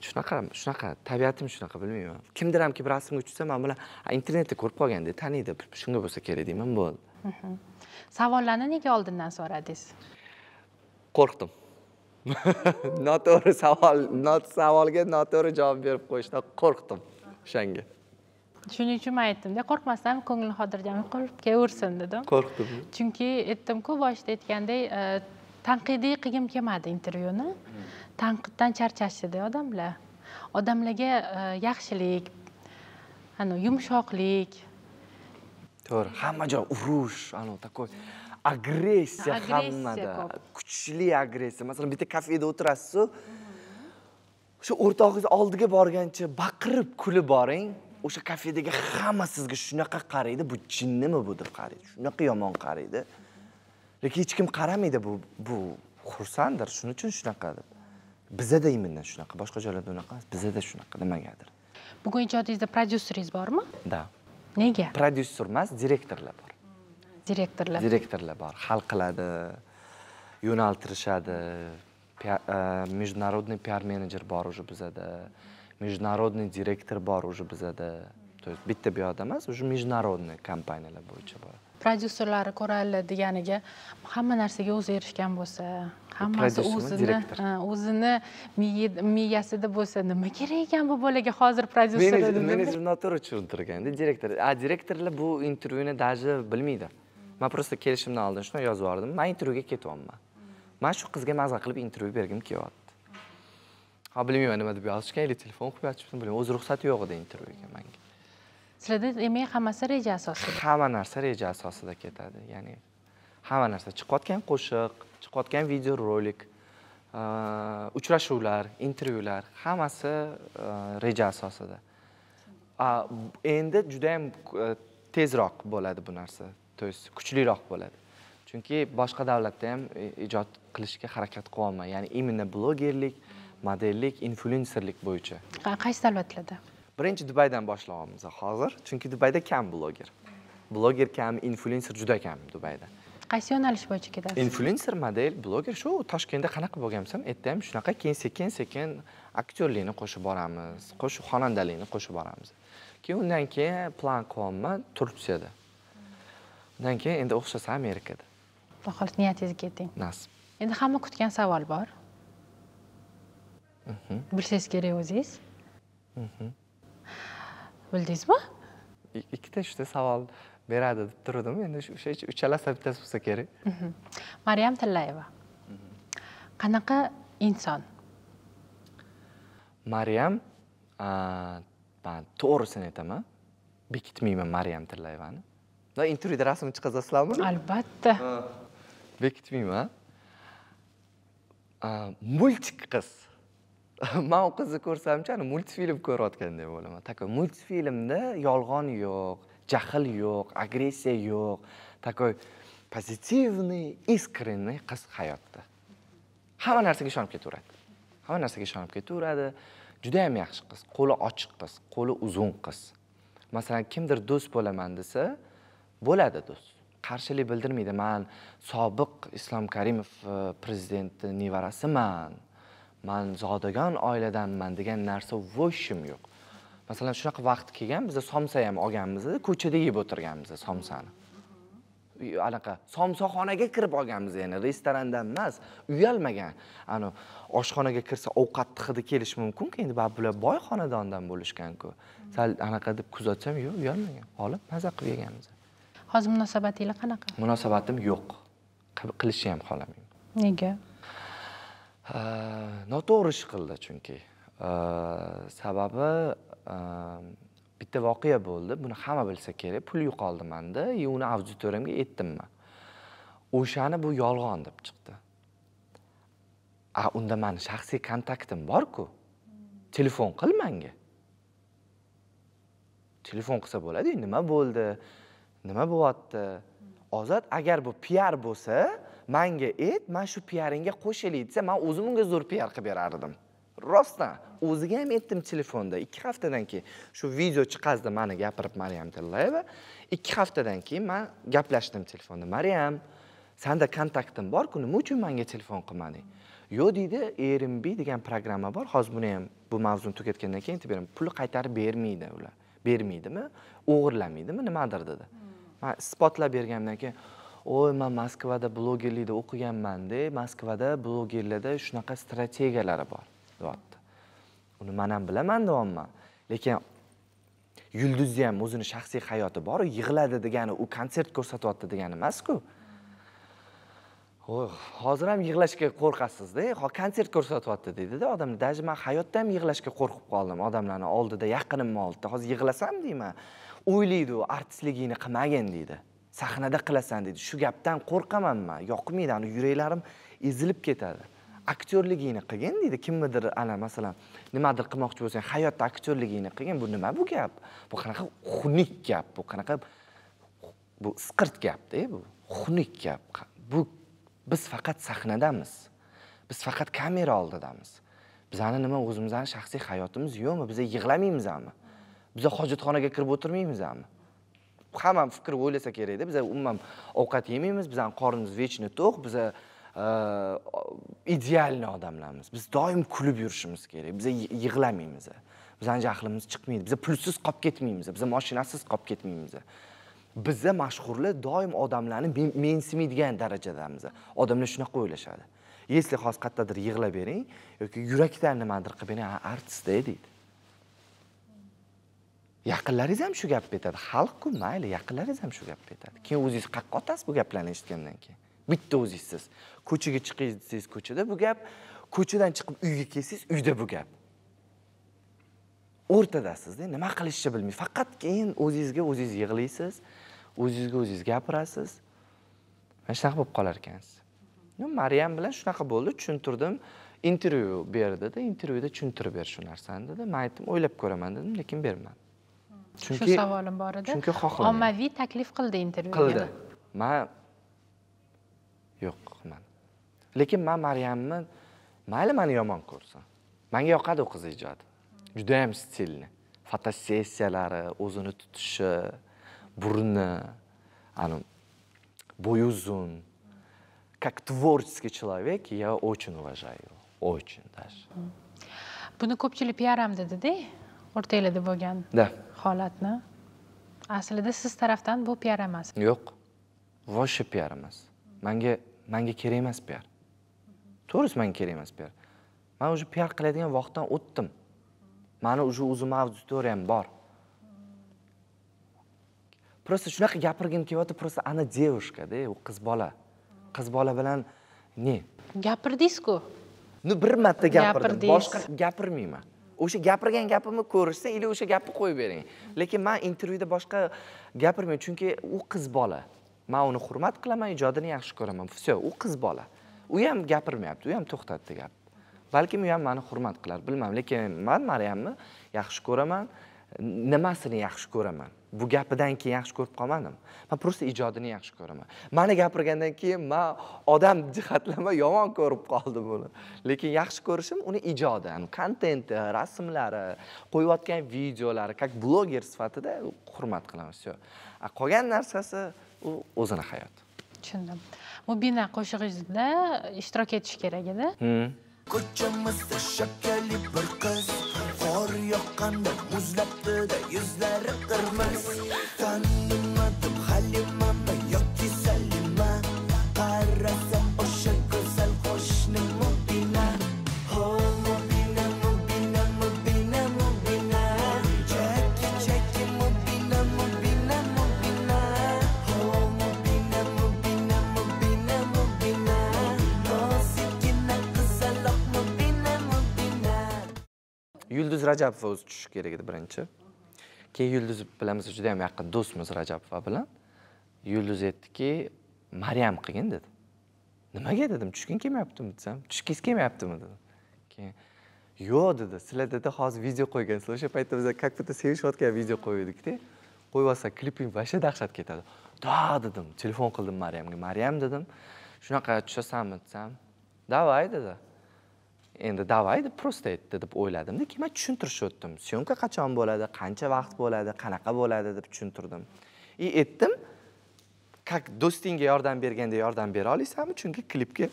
[SPEAKER 1] shunaqa shunaqa tabiatim shunaqa bilmayman kimdir ham bir rasmga tushsa man bilan internetda ko'rib qolganda taniydi shunga bo'lsa kerak deyman bo'ldi
[SPEAKER 2] mhmm. savollarni nega oldindan so'radingiz
[SPEAKER 1] qo'rqdim noto'g'ri savol savolga noto'g'ri javob berib qo'yishdan qo'rqdim o'shanga
[SPEAKER 2] shuning uchun man aytdimda qo'rqmasdan ko'ngli xotirjam qilib kelaversin dedim qo'rqdim chunki aytdimku boshida aytgandek tanqidiy qilgim kelmadi intervyuni tanqiddan charchashdi odamlar odamlarga e, yaxshilik anavi yumshoqlik
[SPEAKER 1] to'g'ri hamma joy urush anavi такой agressiya hammada kuchli agressiya masalan bitta kafeda o'tirasizu o'sha o'rtog'ingiz oldiga borgancha baqirib kulib boring o'sha kafedagi hamma sizga shunaqa qaraydi bu jinnimi bu deb qaraydi shunaqa yomon qaraydi lekin hech kim qaramaydi bu bu xursanddir shuning uchun shunaqa deb bizada именно shunaqa boshqa joylarda unaqa emas bizada shunaqa nimagadir
[SPEAKER 2] bugun ijodingizda prodyuseringiz bormi
[SPEAKER 1] да nega prodyuser emas direktorlar bor direktorlar direktorlar bor hal qiladi yo'naltirishadi e, международный piar menejer bor уже bizada международный direktor bor уже bizada то есть bitta bu emas уже международный kompaniyalar bo'yicha bor
[SPEAKER 2] prodyuserlari ko'radi deganiga hamma narsaga o'zi erishgan bo'lsa hammasi o'zini o'zini miyasida bo'lsa nima kerak ekan bu bolaga hozir prodyuser menejer
[SPEAKER 1] noto'g'ri tushuntirganda direktor a direktorlar bu intervyuni даже bilmaydi man просто kelishimdan oldin shuni yozib yubordim man intervyuga ketyapman man shu qizga mazza qilib intervyu bergim kelyapti ha bilmayman nima deb yozishgan или telefon qilib yotishibdi bilmayman o'zi ruxsati yo'q edi intervyuga manga
[SPEAKER 2] sizlarda demak hammasi reja asosida
[SPEAKER 1] hamma narsa reja asosida ketadi ya'ni hamma narsa chiqayotgan qo'shiq chiqayotgan videorolik uh, uchrashuvlar intervyular hammasi uh, reja asosida uh, endi juda ham tezroq bo'ladi bu narsa то есть kuchliroq bo'ladi chunki boshqa davlatda ham ijod qilishga harakat qilyapman ya'ni именно blogerlik modellik influenserlik bo'yicha
[SPEAKER 2] qaysi davlatlarda
[SPEAKER 1] birinchi dubaydan boshlayapmiz hozir chunki dubayda kam bloger bloger kam influencer juda kam dubayda
[SPEAKER 2] qaysi yo'nalish bo'yicha ketasiz influencer
[SPEAKER 1] model bloger shu toshkentda qanaqa bo'lgan bo'lsam yerda ham shunaqa keyin sekin sekin aktyorlikni qo'shib boramiz qo'shib xonandalikni qo'shib boramiz keyin undan keyin plan qilyapman turkiyada undan keyin endi o'xshasa amerikada
[SPEAKER 2] xudo xohlasa niyatingizga yeting nasib endi hamma kutgan savol bor mhm. bilsangiz kerak o'zingiz mhm. bildingizmi
[SPEAKER 1] ikkita uchta savol beradi deb turdim endi o'sha uchalasi bittasi bo'lsa kerak
[SPEAKER 2] mhm. maryam tillayeva mhm. qanaqa inson
[SPEAKER 1] maryam man to'g'risini aytaman bekitmayman maryam tillayevani va intervyuda rasmini chiqazasizlarmi albatta bekitmayman multik qiz man u qizni ko'rsamchi ana multfilm ko'rayotgandek bo'laman такой multfilmda yolg'on yo'q jahl yo'q agressiya yo'q такой pozitivniy искренный qiz hayotda hamma narsaga ishonib ketaveradi hamma narsaga ishonib ketaveradi judayam yaxshi qiz qo'li ochiq qiz qo'li uzun qiz masalan kimdir do'st bo'laman desa bo'ladi do'st qarshilik bildirmaydi man sobiq islom karimov eh, prezidentni nevarasiman man zodagon oiladanman degan narsa voshim yo'q masalan shunaqa vaqt kelgan biza somsa ham olganmiz ko'chada yeb o'tirganmiz somsani anaqa somsaxonaga kirib olganmiz ya'ni restorandan emas uyalmagan ani oshxonaga kirsa ovqatni hidi kelishi mumkinku endi baribir bular boy xonadondan bo'lishganku sal anaqa deb kuzatsam yo'q uyalmagan olib maza qilib yeganmiz
[SPEAKER 2] hozir munosabatinglar qanaqa
[SPEAKER 1] munosabatim yo'q qilishni ham xohlamayman nega Э, noto'g'ri ish qildi chunki э, sababi э, bitta voqea bo'ldi buni hamma bilsa kerak pul yo'qoldi manda и uni auditoriyamga aytdimmi o'shani bu yolg'on deb chiqdi a unda mani shaxsiy kontaktim borku telefon qil manga telefon qilsa bo'ladi nima bo'ldi nima bo'lyapti ozod agar bu piar bo'lsa manga et man shu piaringga qo'shilay desa man o'zim unga zo'r piar qilib berardim rostdan o'ziga ham aytdim telefonda ikki haftadan keyin shu video chiqazdi mani gapirib maryam tillayeva ikki haftadan keyin man gaplashdim telefonda maryam sanda kontaktim borku nima uchun manga telefon qilmading yo'q deydi airbnb degan programma bor hozir buni ham bu mavzuni tugatgandan keyin aytib beraman pulni qaytarib bermaydi ular bermaydimi o'g'irlamaydimi nimadir dedi hmm. man isbotlab berganimdan keyin o'y man moskvada blogerlikda o'qiganmanda moskvada blogerlarda shunaqa strategiyalari bor deyapti uni man ham bilaman deyapman lekin yulduzni ham o'zini shaxsiy hayoti bor yig'ladi degani u konsert ko'rsatyapti degani emasku hozir ham yig'lashga qo'rqasizda e, konsert ko'rsatyapti deydida odam даже man hayotda ham yig'lashga qo'rqib qoldim odamlarni oldida yaqinimni oldida hozir yig'lasam deyman o'ylaydi u artistligingni qilmagin deydi sahnada qilasan dedi shu gapdan qo'rqamanmi yoqmaydi ani yuraklarim ezilib ketadi aktyorligingni qilgin deydi kimnidir ana masalan nimadir qilmoqchi bo'lsang hayotda aktyorligingni qilgin bu nima bu gap bu qanaqa xunuk gap bu qanaqa bu isqirt gapda bu xunuk gap bu biz faqat sahnadamiz biz faqat kamera oldidamiz bizani nima o'zimizni shaxsiy hayotimiz yo'qmi biza yig'lamaymizmi biza hojatxonaga kirib o'tirmaymizmi hamma fikr o'ylasa kerakda biza umuman ovqat yemaymiz bizani qornimiz вечно to'q biza идеальный odamlarmiz biz doim kulib yurishimiz kerak biza yig'lamaymiz bizani jahlimiz chiqmaydi biza pulsiz qolib ketmaymiz biza moshinasiz qolib ketmaymiz biza mashhurlar doim odamlarni mensimaydigan darajadamiz odamlar shunaqa o'ylashadi если hozir qayerdadir yig'lab bering yoki yurakdan nimadir qilib bering artistda deydi yaqinlaringiz ham shu gapni aytadi xalqku mayli yaqinlaringiz ham shu gapni aytadi keyin o'zingiz qayerqa otasiz bu gaplarni eshitgandan keyin bitta o'zingizsiz ko'chaga chiqing desangiz ko'chada bu gap ko'chadan chiqib uyga kelsangiz uyda bu gap o'rtadasizda nima qilishni bilmay faqat keyin o'zingizga o'zingiz yig'laysiz o'zingizga o'zingiz gapirasiz mana shunaqa bo'lib qolar ekansiz maryam bilan shunaqa bo'ldi tushuntirdim intervyu ber dedi intervyuda tushuntirib ber shu narsani dedi man aytdim o'ylab ko'raman dedim lekin bermadi chunki shu savolim
[SPEAKER 2] bor edi chunki xohladim ommaviy taklif qildi intervyuga qildi
[SPEAKER 1] man yo'q qilmadim lekin man maryamni mayli mani yomon ko'rsin manga yoqadi u qizni ijodi judayam stilni fotosessiyalari o'zini tutishi burni anavi bo'yi uzun как творческий человек я очень уважаю его очень даже
[SPEAKER 2] buni ko'pchilik piaram dedi o'rta yilida bo'lgan да holatni aslida siz tarafdan bu piar emas
[SPEAKER 1] yo'q вообще piar emas manga manga kerak emas piar to'g'risi manga kerak emas piar man уже piar qiladigan vaqtdan o'tdim mani уже o'zimni auditoriyam bor просто shunaqa gapirgim kelyapti просто она девушкада u qiz bola qiz bola bilan не
[SPEAKER 2] gapirdingizku
[SPEAKER 1] ну bir marta gapirdim boshqa gapirmayman o'sha gapirgan gapimni ko'rishsa или o'sha gapni qo'yib bering lekin man intervyuda boshqa gapirmayman chunki u qiz bola man uni hurmat qilaman ijodini yaxshi ko'raman все u qiz bola u ham gapirmayapti u ham to'xtatdi gapni balkim u ham mani hurmat qilar bilmadim lekin man maryamni yaxshi ko'raman nimasini yaxshi ko'raman bu gapidan keyin yaxshi ko'rib qolmadim man просто ijodini yaxshi ko'raman mani gapirgandan keyin man odam jihatlama yomon ko'rib qoldim uni lekin yaxshi ko'rishim uni ijodi kontenti rasmlari qo'yayotgan videolari как bloger sifatida hurmat qilaman все a qolgan narsasi u o'zini hayoti
[SPEAKER 2] tushundim mubina qo'shig'ingizda ishtirok etish kerak edi
[SPEAKER 1] hmm. ko'chamizda shakali bir qiz qor yoqqanda muzlabdida yuzlari qirmiz tandim yulduz rajabova o'zi tushishi kerak edi birinchi keyin yulduz bilamiz juda ham yaqin do'stmiz rajabova bilan yulduz aytdiki maryam qilgin dedi nimaga dedim tushging kelmayaptimi desam tushgingiz kelmayaptimi dedi keyin yo'q dedi sizlar dedi hozir video qo'ygansizlar o'sha paytda biz как будто sevishayotgan video qo'yib edikda qo'yib olsa kliping вообще dahshat ketadi da dedim telefon qildim maryamga maryam dedim shunaqa tushasanmi desam давай dedi endi davay deb просто aytdi deb o'yladimda keyin man tushuntirish o'tdim syomka qachon bo'ladi qancha vaqt bo'ladi qanaqa bo'ladi deb tushuntirdim и aytdim как do'stingga yordam berganda yordam bera olasanmi chunki klipga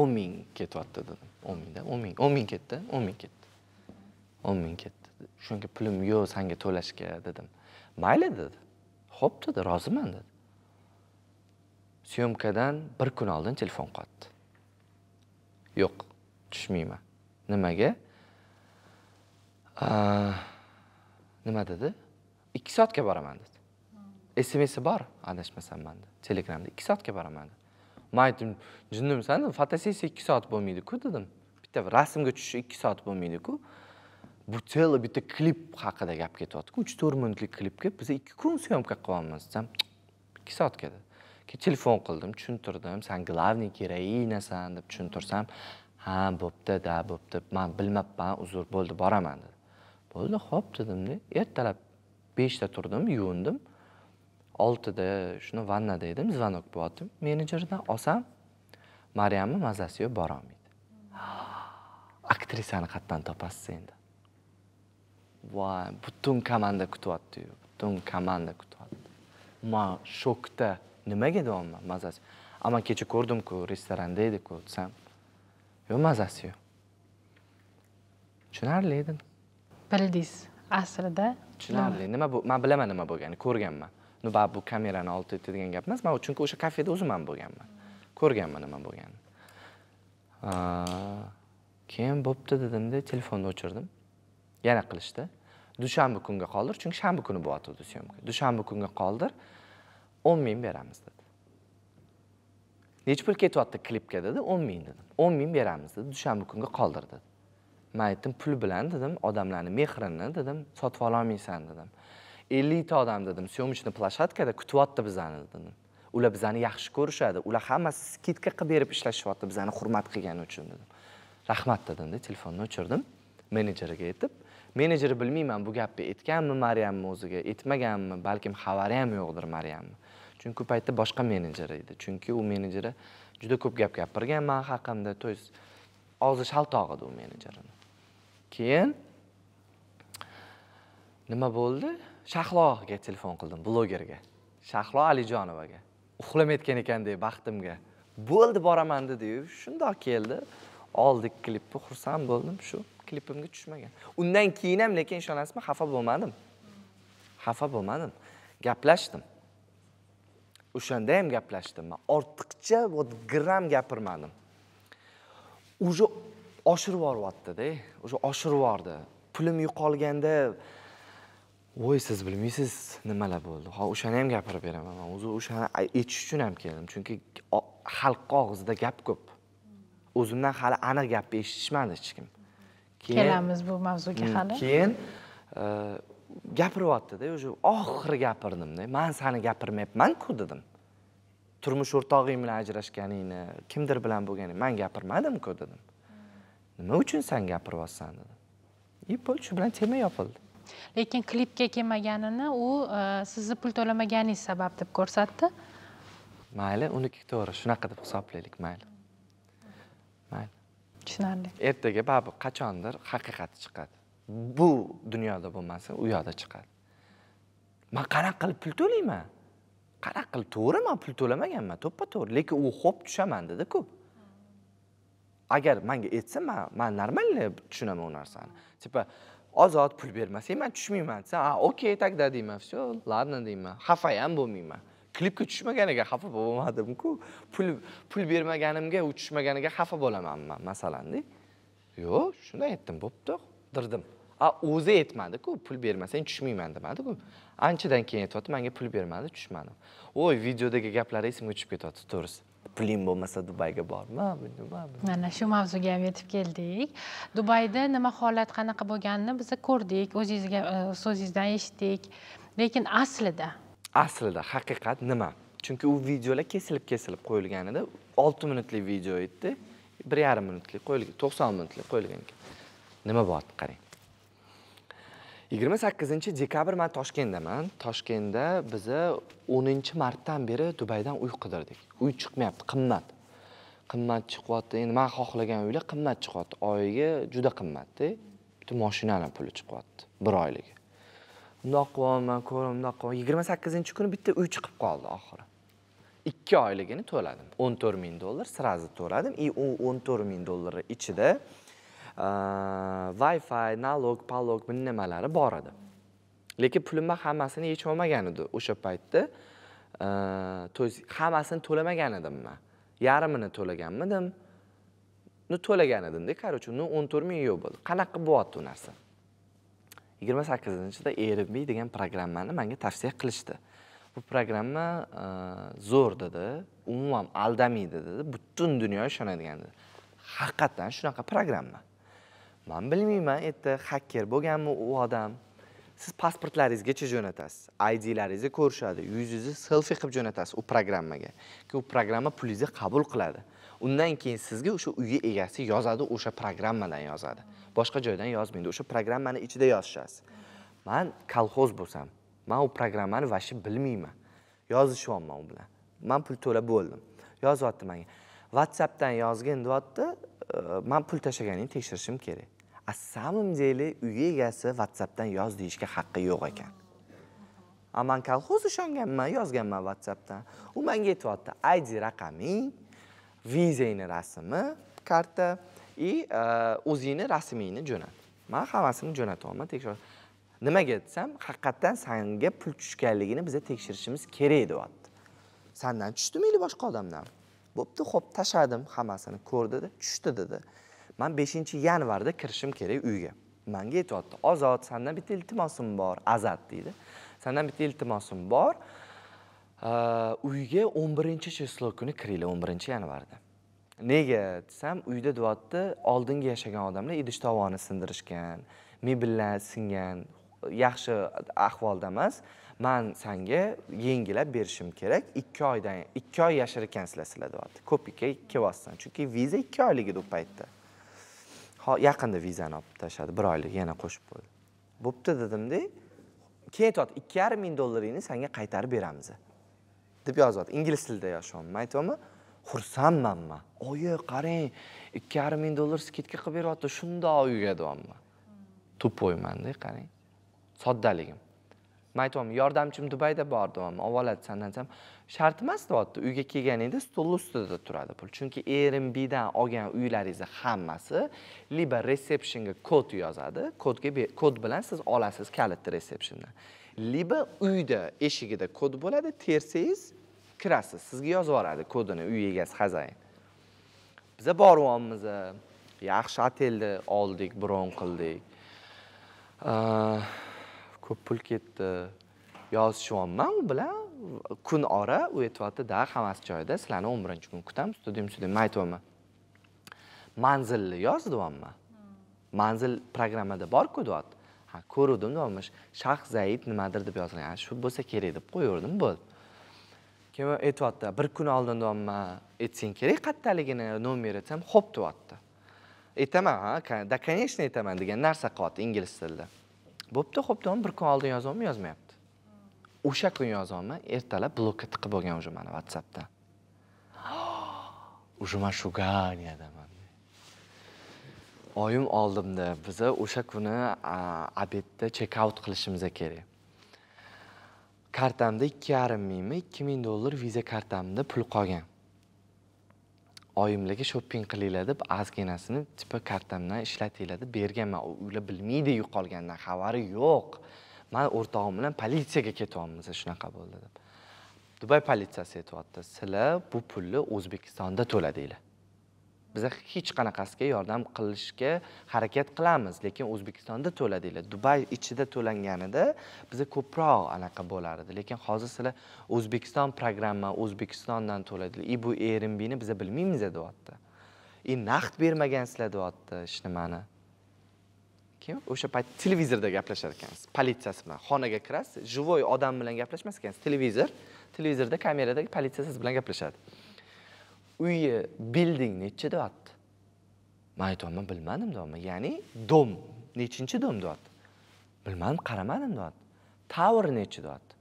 [SPEAKER 1] o'n ming ketyapti dedim o'n mingda o'n ming o'n ming ketdi o'n ming ketdi o'n ming ketdi chunki pulim yo'q sanga to'lashga dedim mayli dedi ho'p dedi roziman dedi syomkadan bir kun oldin telefon qotdi yo'q tushmayman nimaga nima dedi ikki soatga boraman dedi smsi bor adashmasam manda telegramda ikki soatga boraman dedi man aytdim jinnim sani fotosessiya ikki soat bo'lmaydiku dedim bitta rasmga tushish ikki soat bo'lmaydiku bu целый bitta klip haqida gap ketyaptiku uch to'rt minutlik klipga biz ikki kun syomka qilyapmiz desam ikki soatga dedi keyin telefon qildim tushuntirdim san главный героиняsan deb tushuntirsam ha bo'pti da bo'pti man bilmabman uzr bo'ldi boraman dedi bo'ldi ho'p dedimda ertalab beshda turdim yuvindim oltida shuni vannada edim zvonok bo'lyapti menejerdan olsam maryamni mazasi yo'q borolmaydi aktrisani qayerdan topasiz endi voy butun komanda kutyaptiyu butun komanda kutyapti man shokda nimaga deyapman mazasi ama kecha ko'rdim-ku restoranda ediku desam yo'q mazasi yo'q tushunarli edim
[SPEAKER 2] bildingiz aslida
[SPEAKER 1] tushunarli nima bu man bilaman nima bo'lganini ko'rganman ну baribir bu kamerani oldi degan gap emas man chunki o'sha kafeda o'zim ham bo'lganman ko'rganman nima bo'lganini keyin bo'pti dedimda telefonni o'chirdim yana qilishdi dushanba kunga qoldir chunki shanba kuni bo'lyotgandi syomka dushanba kunga qoldir o'n ming beramiz dedi nechi pul ketyapti klipga dedi o'n ming dedim o'n ming beramiz dedi dushanba kunga qoldir dedi man aytdim pul bilan dedim odamlarni mehrini dedim sotib ololmaysan dedim ellikta odam dedim syomichni plashatkada kutyapti bizani dedim ular bizani yaxshi ko'rishadi ular hammasi skidka qilib berib ishlashyapti bizani hurmat qilgani uchun dedim rahmat dedimda telefonni o'chirdim menejeriga aytib menejer bilmayman bu gapni aytganmi maryamni o'ziga aytmaganmi balkim xabari ham yo'qdir maryamni chunki u paytda boshqa menejer edi chunki u menejeri juda ko'p gap gapirgan man haqimda то есть og'zi shaltoq edi u menejerini keyin nima bo'ldi shahloga telefon qildim blogerga shahlo alijonovaga uxlamayotgan ekandek baxtimga bo'ldi boraman dediyu shundoq keldi oldik klipni xursand bo'ldim shu klipimga tushmagan undan keyin ham lekin ishonasizmi xafa bo'lmadim xafa bo'lmadim gaplashdim o'shanda ham gaplashdim man ortiqcha вот gram gapirmadim уже oshirib yuboryaptida уже oshirib yubordi pulim yo'qolganda voy siz bilmaysiz nimalar bo'ldi ho o'shani ham gapirib beraman man o'zi o'shani aytish uchun ham keldim chunki xalqni og'zida gap ko'p o'zimdan hali aniq gapni eshitishmadi hech kim kelamiz bu mavzuga hmm, hali keyin e, gapiryaptida уже oxiri gapirdimda man sani gapirmayapmanku dedim turmush o'rtog'ing bilan ajrashganingni kimdir bilan bo'lganingni man gapirmadimku dedim nima uchun san gapiryapsan dedim и bo'ldi shu bilan tema yopildi
[SPEAKER 2] lekin klipga kelmaganini u e, sizni pul to'lamaganingiz sabab deb ko'rsatdi
[SPEAKER 1] mayli uniki to'g'ri shunaqa deb hisoblaylik mayli tushunarli ertaga baribir qachondir haqiqati chiqadi bu dunyoda bo'lmasa u yoqda chiqadi man qanaqa qilib pul to'layman qanaqa qilib to'g'ri man pul to'lamaganman to'ppa to'g'ri lekin u ho'p tushaman dediku agar manga aytsa man man нормально tushunaman u narsani типа ozod pul bermasang man tushmayman desa a okey тогда deyman все ладно deyman xafa ham bo'lmayman klipga tushmaganiga xafa bo'lmadimku pul pul bermaganimga u tushmaganiga xafa bo'laman man masalanda yo'q shunday aytdim bo'pti dirdim a o'zi aytmadiku pul bermasang tushmayman demadiku anchadan keyin aytyapti manga pul bermadi tushmadim voy videodagi gaplar esimga tushib ketyapti to'g'risi puling bo'lmasa dubayga borma bu nima
[SPEAKER 2] mana shu mavzuga ham yetib keldik dubayda nima holat qanaqa bo'lganini biz ko'rdik o'zingizga e, so'zingizdan eshitdik lekin aslida
[SPEAKER 1] aslida haqiqat nima chunki u videolar kesilib kesilib qo'yilgan edi olti minutlik video edi bir yarim minutlik qo'yilgan to'qson minutlik qo'yilgan ekan nima bo'lyapti qarang yigirma sakkizinchi dekabr man toshkentdaman toshkentda biza o'ninchi martdan beri dubaydan uy qidirdik uy chiqmayapti qimmat qimmat chiqyapti endi man xohlagan uylar qimmat chiqyapti oyiga juda qimmatda bitta moshinani puli chiqyapti bir oylik mundoq qilyapman ko'ra mundoq qilyapman yigirma sakkizinchi kuni bitta uy chiqib qoldi oxiri ikki oyligini to'ladim o'n to'rt ming dollar сразу to'ladim и u o'n to'rt ming dollarni ichida wi fi nalog palog bu nimalari bor edi lekin pulimni hammasini yecholmagan edi o'sha paytda то есть hammasini to'lamagan edim man yarmini to'laganmidim ну to'lagan edimda короче ну o'n to'rt ming yo'q bo'ldi qanaqa qilib bo'lyapti u narsa yigirma sakkizinchida eribi degan programmani manga tavsiya qilishdi bu programma e, zo'r dedi umuman aldamaydi dedi butun dunyo ishonadigan dedi haqiqatdan shunaqa programma man bilmayman erta hakker bo'lganmi u odam siz pasportlaringizgacha jo'natasiz idlaringizni ko'rishadi yuzingizni selfi qilib jo'natasiz u programmaga u programma pulingizni qabul qiladi undan keyin sizga o'sha uyni egasi yozadi o'sha programmadan yozadi boshqa joydan yozmaydi o'sha programmani ichida yozishasiz man kolxoz bo'lsam man u programmani вообще bilmayman yozishyapman u bilan man pul to'lab bo'ldim yozyapti manga whatsappdan yozgin deyapti e, man pul tashlaganingni tekshirishim kerak a самом деле uy egasi whatsappdan yoz deyishga haqqi yo'q ekan a man kolxoz ishonganman yozganman whatsappdan u manga aytyapti id raqaming vizangni rasmi karta и э, o'zingni rasmingni jo'nat man hammasini jo'natyapman tekshir nimaga desam haqiqatdan sanga pul tushganligini biza tekshirishimiz kerak deyapti sandan tushdimi или boshqa odamdan bo'pti ho'p tashladim hammasini ko'rdida tushdi dedi man beshinchi yanvarda kirishim kerak uyga manga aytyapti ozod sandan bitta iltimosim bor azat deydi sandan bitta iltimosim bor uyga o'n birinchi число kuni kiringlar o'n birinchi yanvarda nega desam uyda deyapti oldingi yashagan odamlar idish tovoni sindirishgan mebellar singan yaxshi ahvolda emas man sanga yangilab berishim kerak ikki oydan ikki oy yashar ekansizlar sizlar deyapti ko'pikka kelyapsan chunki viza ikki oylik edi u paytda yaqinda vizani olib tashladi bir oylik yana qo'shib qo'ydi bo'pti dedimda keyin aytyapti ikki yarim ming dollaringni sanga qaytarib beramiz deb yozyapti ingliz tilida yozishyapman man aytyapman xursandmanman oyi qarang ikki yarim ming dollar skidka qilib beryapti shundoq deyapman tupoymanda qarang soddaligim man aytyapman yordamchim dubayda bor deyapman olib sandan desam shart emas deyapti uyga kelganingda stolni ustida turadi pul chunki airbndan olgan uylaringizni hammasi либо resepshonga kod yozadi kodga kod bilan siz olasiz kalitni resepshondan либо uyda eshigida kod bo'ladi tersangiz kirasiz sizga yozib yuboradi kodini uy egasi xazayin biza boryapmiz yaxshi otelni oldik bron qildik ko'p pul ketdi yozishyapman u bilan kun ora u aytyapti да hammasi joyida sizlarni o'n birinchi kun kutamiz studium studium man aytyapman manzilni yoz deyapman manzil programmada borku deyapti ha ko'ruvdim deyapmish shahzaid nimadir deb yozilgan shu bo'lsa kerak deb qo'yaverdim bo'ldi kim aytyapti bir kun oldindanman aytsang kerak qayerdaligini nomeri desam ho'p deyapti aytaman ha да конечно aytaman degan narsa qilyapti ingliz tilida bo'pti ho'p deyapman bir kun oldin yozyapmi yozmayapti o'sha kun yozyapman ertalab blokka tiqib olgan уже mani whatsappda уже mashuganiyadaman oyim oldimda biza o'sha kuni obedda chek out qilishimiz kerak kartamda ikki yarim mingmi ikki ming dollar viza kartamda pul qolgan oyimlarga shopping qilinglar deb ozginasini tipa kartamdan ishlatinglar deb berganman ular bilmaydi yo'qolgandan xabari yo'q man o'rtog'im bilan politsiyaga ketyapmiz shunaqa bo'ldi deb dubay politsiyasi aytyapti sizlar bu pulni o'zbekistonda to'ladinglar biza hech qanaqasiga yordam qilishga harakat qilamiz lekin o'zbekistonda to'la dubay ichida to'langanida biza ko'proq anaqa bo'lar edi lekin hozir sizlar o'zbekiston programma o'zbekistondan to'laydilar и e, bu erimbini biza bilmaymiz deyapti и e, naqd bermagansizlar deyapti hech nimani keyin o'sha payt televizorda gaplashar ekansiz politsiyasi bilan xonaga kirasiz живой odam bilan gaplashmas ekansiz televizor televizorda kameradagi politsiya siz bilan gaplashadi uyi building nechi deyapti man aytyapman bilmadim deyapman ya'ni dom nechinchi dom deyapti bilmadim qaramadim deyapti tower nechi deyapti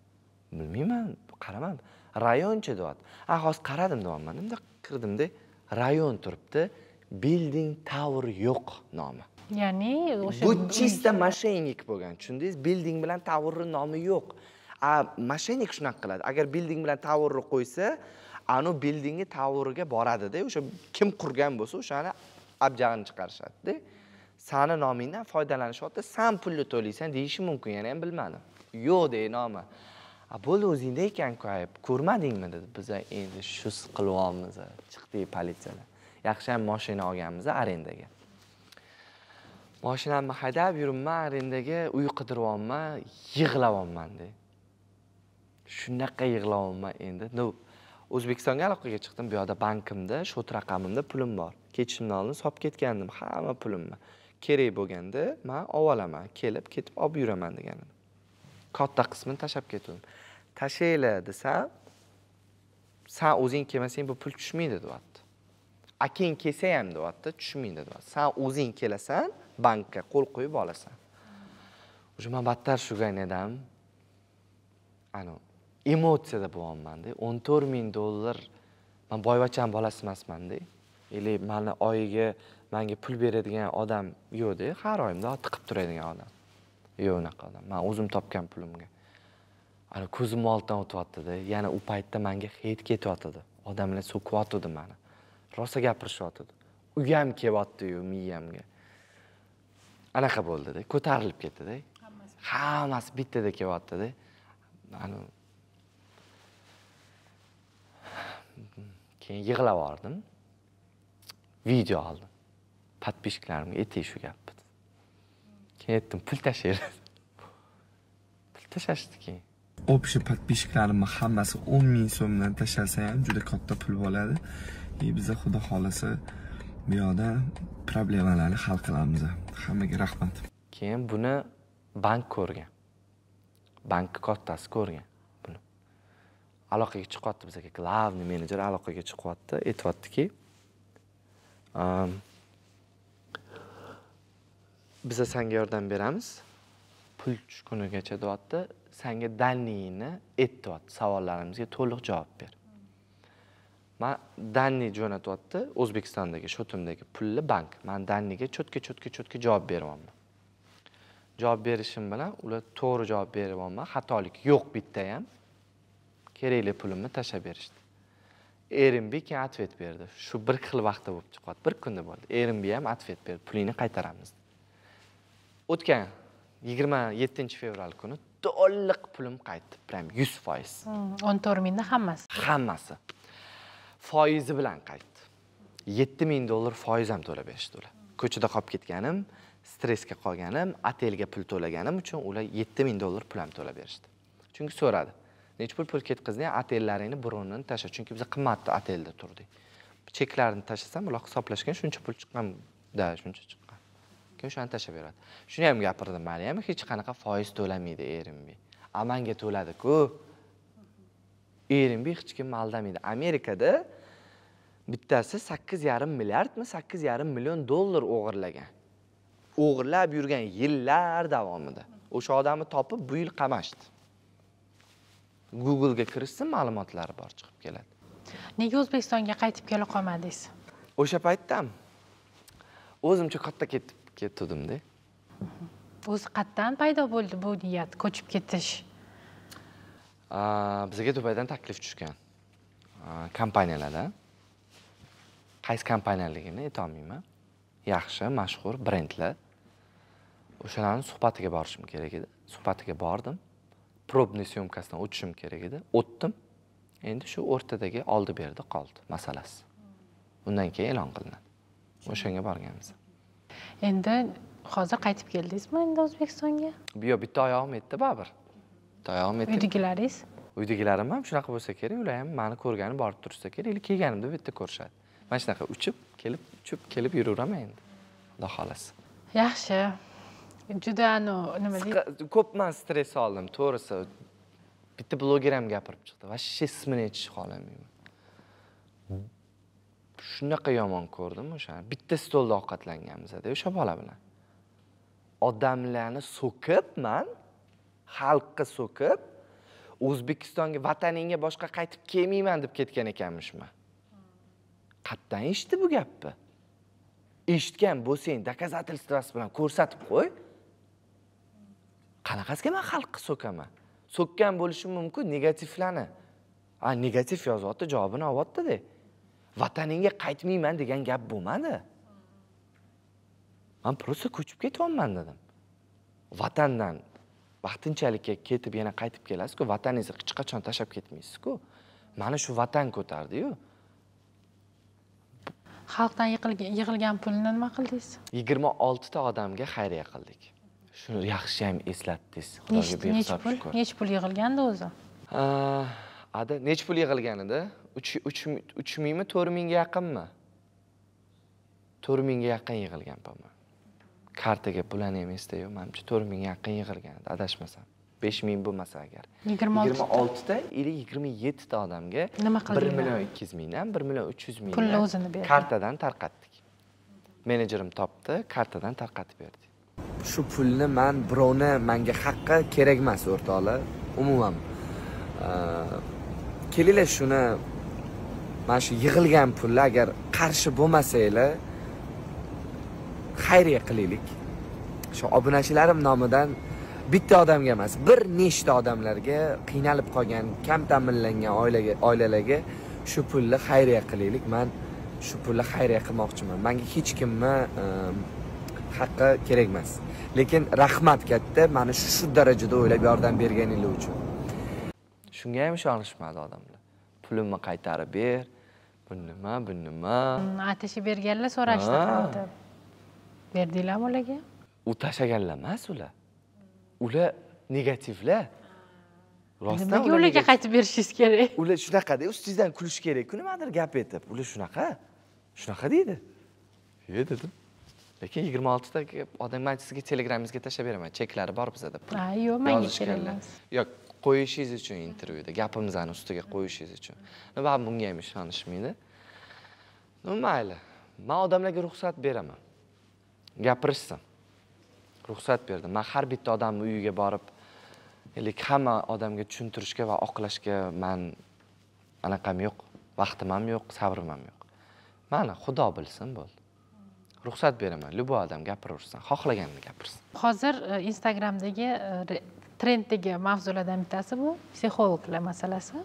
[SPEAKER 1] bilmayman qaramadim rayonchi deyapti a hozir qaradim deyapman unda kirdimda rayon turibdi building tower yo'q nomi
[SPEAKER 2] ya'ni o'sha bu чисто
[SPEAKER 1] мошенник bo'lgan tushundingiz building bilan towerni nomi yo'q a moshennik shunaqa qiladi agar building bilan towerni qo'ysa anu bildingi tavuriga boradida o'sha kim qurgan bo'lsa o'shani abjag'ini chiqarishadida sani nomingdan foydalanishyapti san pulni to'laysan deyishi mumkin yana ham bilmadim yo'q dey nomi bo'ldi o'zingda ekanku ayb ko'rmadingmi dedi biz endi shu qilyapmiz chiqdik politsiyadan yaxshi ham moshina olganmiz arendaga moshinamni haydab yuribman arendaga uy qidiryapman yig'layapman de shunaqa yig'layapman endi o'zbekistonga aloqaga chiqdim bu yoqda bankimda shot raqamimda pulim bor ketishimdan oldin solib ketgandim hamma pulimni kerak bo'lganda man olib olaman kelib ketib olib yuraman degan katta qismini tashlab ketdim tashlanglar desam san o'zing kelmasang bu pul tushmaydi deyapti akang kelsa ham deyapti tushmaydi deyapti san o'zing kelasan bankka qo'l qo'yib olasan уже man battar shu edam anavi emotsiyada bo'lyapmanda o'n to'rt ming dollar man boyvachchani bolasi emasmanda или mani oyiga manga pul beradigan odam yo'qda har oyimda tiqib turadigan odam yo'q unaqa odam man o'zim topgan pulimga ana ko'zimni oldidan o'tyaptida yana u paytda manga hid ketyotidi odamlar so'kyotidi mani rosa gapirishyotidi ham kelyaptiyu miyamga anaqa bo'ldida ko'tarilib ketdida hammasi bittada kelyaptida keyin yig'lab yubordim video oldim подписчиklarimga ayting shu gapni keyin aytdim pul tashlanglar pul tashlashdi keyin общий подписчиklarimni hammasi o'n ming so'mdan tashlasa ham juda katta pul bo'ladi и biza xudo xohlasa bu yoqda problemalarni hal qilamiz hammaga rahmat keyin buni bank ko'rgan bankni kattasi ko'rgan aloqaga chiqyapti bizaga главный menejer aloqaga chiqyapti aytyaptiki biza sanga yordam beramiz pul tushkunigacha deyapti sanga danniyni et deyapti savollarimizga to'liq javob ber man danniy jo'natyapti o'zbekistondagi shotimdagi pulni bank man danniyga cho'tka cho'tka cho'tka javob beryapman javob berishim bilan ular to'g'ri javob beryapman xatolik yo'q bitta ham kerakli pulimni tashlab berishdi erinbekka ответ berdi shu bir xil vaqtda bo'lib chiqyapti bir kunda bo'ldi erinbek ham ответ berdi pulingni qaytaramiz o'tgan yigirma yettinchi fevral kuni to'liq pulim qaytdi прям yuz foiz hmm,
[SPEAKER 2] o'n to'rt mingni hammasi
[SPEAKER 1] hammasi foizi bilan qaytdi yetti ming dollar foiz ham to'lab berishdi ular ko'chada qolib ketganim stressga qolganim otelga pul to'laganim uchun ular yetti ming dollar pul ham to'lab berishdi chunki so'radi necha pul pul ketkazding otellaringni birovini tashla chunki biz qimmatli otelda turdik cheklarini tashlasam ular hisoblashgan shuncha pul chiqqanda shuncha chiqqan keyin o'shani tashlab beradi shuni ham gapirdim mani ham hech qanaqa foiz to'lamaydi airbnb amanga to'ladiku airbnb hech kimni aldamaydi amerikada bittasi sakkiz yarim milliardmi sakkiz yarim million dollar o'g'irlagan o'g'irlab yurgan yillar davomida o'sha odamni topib bu yil qamashdi googlega kirishsin ma'lumotlari bor chiqib keladi
[SPEAKER 2] nega o'zbekistonga qaytib kela qolmadingiz
[SPEAKER 1] o'sha paytda o'zimcha katta ketib ketdim-da.
[SPEAKER 2] Mhmm. o'zi qayerdan paydo bo'ldi bu niyat ko'chib ketish
[SPEAKER 1] bizga dubaydan taklif tushgan kompaniyalardan qaysi kompaniyaligini aytolmayman yaxshi mashhur brendlar o'shalarni suhbatiga borishim kerak edi suhbatiga bordim probniy syomkasidan o'tishim kerak edi o'tdim endi shu o'rtadagi oldi berdi qoldi masalasi undan keyin e'lon qilinadi o'shanga borganmiz
[SPEAKER 2] endi hozir qaytib keldingizmi endi
[SPEAKER 1] o'zbekistonga yo'q bitta oyog'im yetdi baribir bitta oyog'im yetdi uydagilaringiz uydagilarim ham shunaqa bo'lsa kerak ular ham mani ko'rgani borib turishsa kerak или kelganimda bitta ko'rishadi mana shunaqa uchib kelib uchib kelib yuraveraman endi xudo xohlasa
[SPEAKER 2] yaxshi juda
[SPEAKER 1] nima deydi ko'p stress oldim to'g'risi bitta bloger ham gapirib chiqdi вообще ismini aytishni xohlamayman shunaqa yomon ko'rdim o'shani bitta stolda ovqatlanganmiz o'sha bola bilan odamlarni so'kib man xalqqa so'kib o'zbekistonga vataningga boshqa qaytib kelmayman deb ketgan ekanmishman qayerdan eshitdi bu gapni eshitgan bo'lsang доказательствоsi bilan ko'rsatib qo'y qanaqasiga man xalqqa so'kaman so'kkan bo'lishim mumkin negativlarni a negativ yozyapti javobini olyaptida vataningga qaytmayman degan gap bo'lmadi man просто ko'chib ketyapman dedim vatandan vaqtinchalikka ketib yana qaytib kelasizku vataningizni hech qachon tashlab ketmaysizku mana shu vatan ko'tardiyu
[SPEAKER 2] xalqdan yig'ilgan pulni nima qildingiz
[SPEAKER 1] yigirma oltita odamga xayriya qildik yaxshi ham eslatdingiz xudoga behisob shukur
[SPEAKER 2] nechi pul yig'ilgandi o'zi
[SPEAKER 1] ada nechi pul yig'ilgan edi uch mingmi to'rt mingga yaqinmi to'rt mingga yaqin yig'ilgan по kartaga pulani ham esda yo'q manimcha to'rt mingga yaqin yig'ilgan edi adashmasam besh ming bo'lmasa agar yigirma oltita yigirma oltita или yigirma yettita odamga nima qildi bir million ikki yuz mingdan bir million uch yuz mingdan pulni o'zini berdi kartadan tarqatdik menejerim topdi kartadan tarqatib berdik shu pulni man birovni manga haqqi kerak emas o'rtoqlar umuman kelinglar shuni mana shu yig'ilgan pulni agar qarshi bo'lmasanglar xayriya qilaylik shu obunachilarim nomidan bitta odamga emas bir nechta odamlarga qiynalib qolgan kam ta'minlangan oilaga oilalarga shu pulni xayriya qilaylik man shu pulni xayriya qilmoqchiman manga hech kimni haqqi kerak emas lekin rahmat katta mana shu shu darajada o'ylab yordam berganinglar uchun shunga ham ishonishmadi odamlar pulimni qaytarib ber bu nima bu nima
[SPEAKER 2] atashi berganlar so'rashdi berdinglarmi ularga
[SPEAKER 1] u tashlaganlar emas ular ular negativlar rostdan ularga qaytib berishingiz kerak ular shunaqada ustingizdan kulish kerakku nimadir gap aytib ular shunaqa shunaqa deydi e dedim lekin yigirma oltitaga odamni sizga telegramingizga tashlab beraman cheklari bor bizda deb yo'q menga kerak emas yo'q qo'yishingiz uchun intervyuda gapimizni ustiga qo'yishingiz uchun man bunga ham ishonishmaydi mayli man odamlarga ruxsat beraman gapirishsin ruxsat berdim man har bitta odamni uyiga borib lekin hamma odamga tushuntirishga va oqlashga man anaqam yo'q vaqtim ham yo'q sabrim ham yo'q mana xudo bilsin bo'ldi ruxsat beraman любой odam gapiraversin xohlaganini gapirsin
[SPEAKER 2] hozir e, instagramdagi e, trenddagi mavzulardan bittasi bu psixologlar masalasi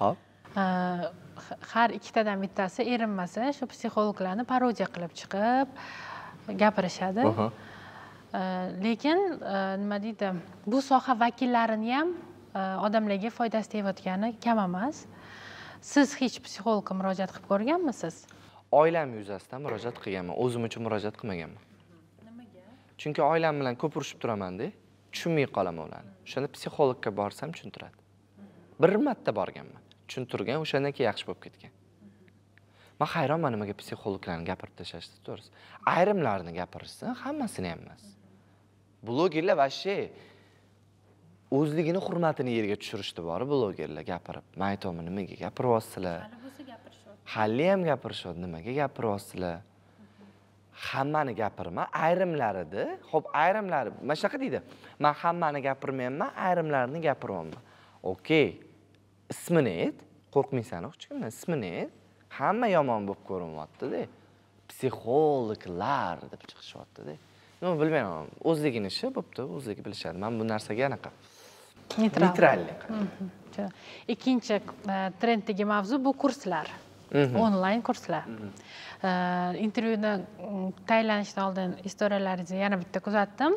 [SPEAKER 2] ho'p e, har ikkitadan bittasi erinmasa shu psixologlarni parodiya qilib chiqib gapirishadi lekin nima deydi bu soha vakillarini ham odamlarga foydasi tegayotgani kam emas siz hech psixologga murojaat qilib ko'rganmisiz
[SPEAKER 1] oilam yuzasidan murojaat qilganman o'zim uchun murojaat qilmaganman nimaga chunki oilam bilan ko'p urushib turamanda tushunmay qolaman ularni o'shanda psixologga borsam tushuntiradi bir marta borganman tushuntirgan o'shandan keyin yaxshi bo'lib ketgan man hayronman nimaga psixologlarni gapirib tashlashdi to'g'risi ayrimlarini gapirishsin hammasini ham emas blogerlar вообще o'zligini hurmatini yerga tushirishdi bor blogerlar gapirib man aytyapman nimaga gapiryapsizlar haliyam gapirishadi nimaga gapiryapsizlar hammani gapirma ayrimlarida ho'p ayrimlari mana shunaqa deydi man hammani gapirmayapman ayrimlarini gapiryapman okey ismini ayt qo'rqmaysanu hech kimdan ismini ayt hamma yomon bo'lib ko'rinyaptida psixologlar deb chiqishyaptida nima bilmayman o'zligini ishi bo'pti o'zligi bilishadi man bu narsaga anaqa neytrallik
[SPEAKER 2] mhm, ikkinchi e, trenddagi mavzu bu kurslar
[SPEAKER 1] onlayn
[SPEAKER 2] kurslar intervyuni tayinlanishdan oldin istoriyalaringizni yana bitta kuzatdim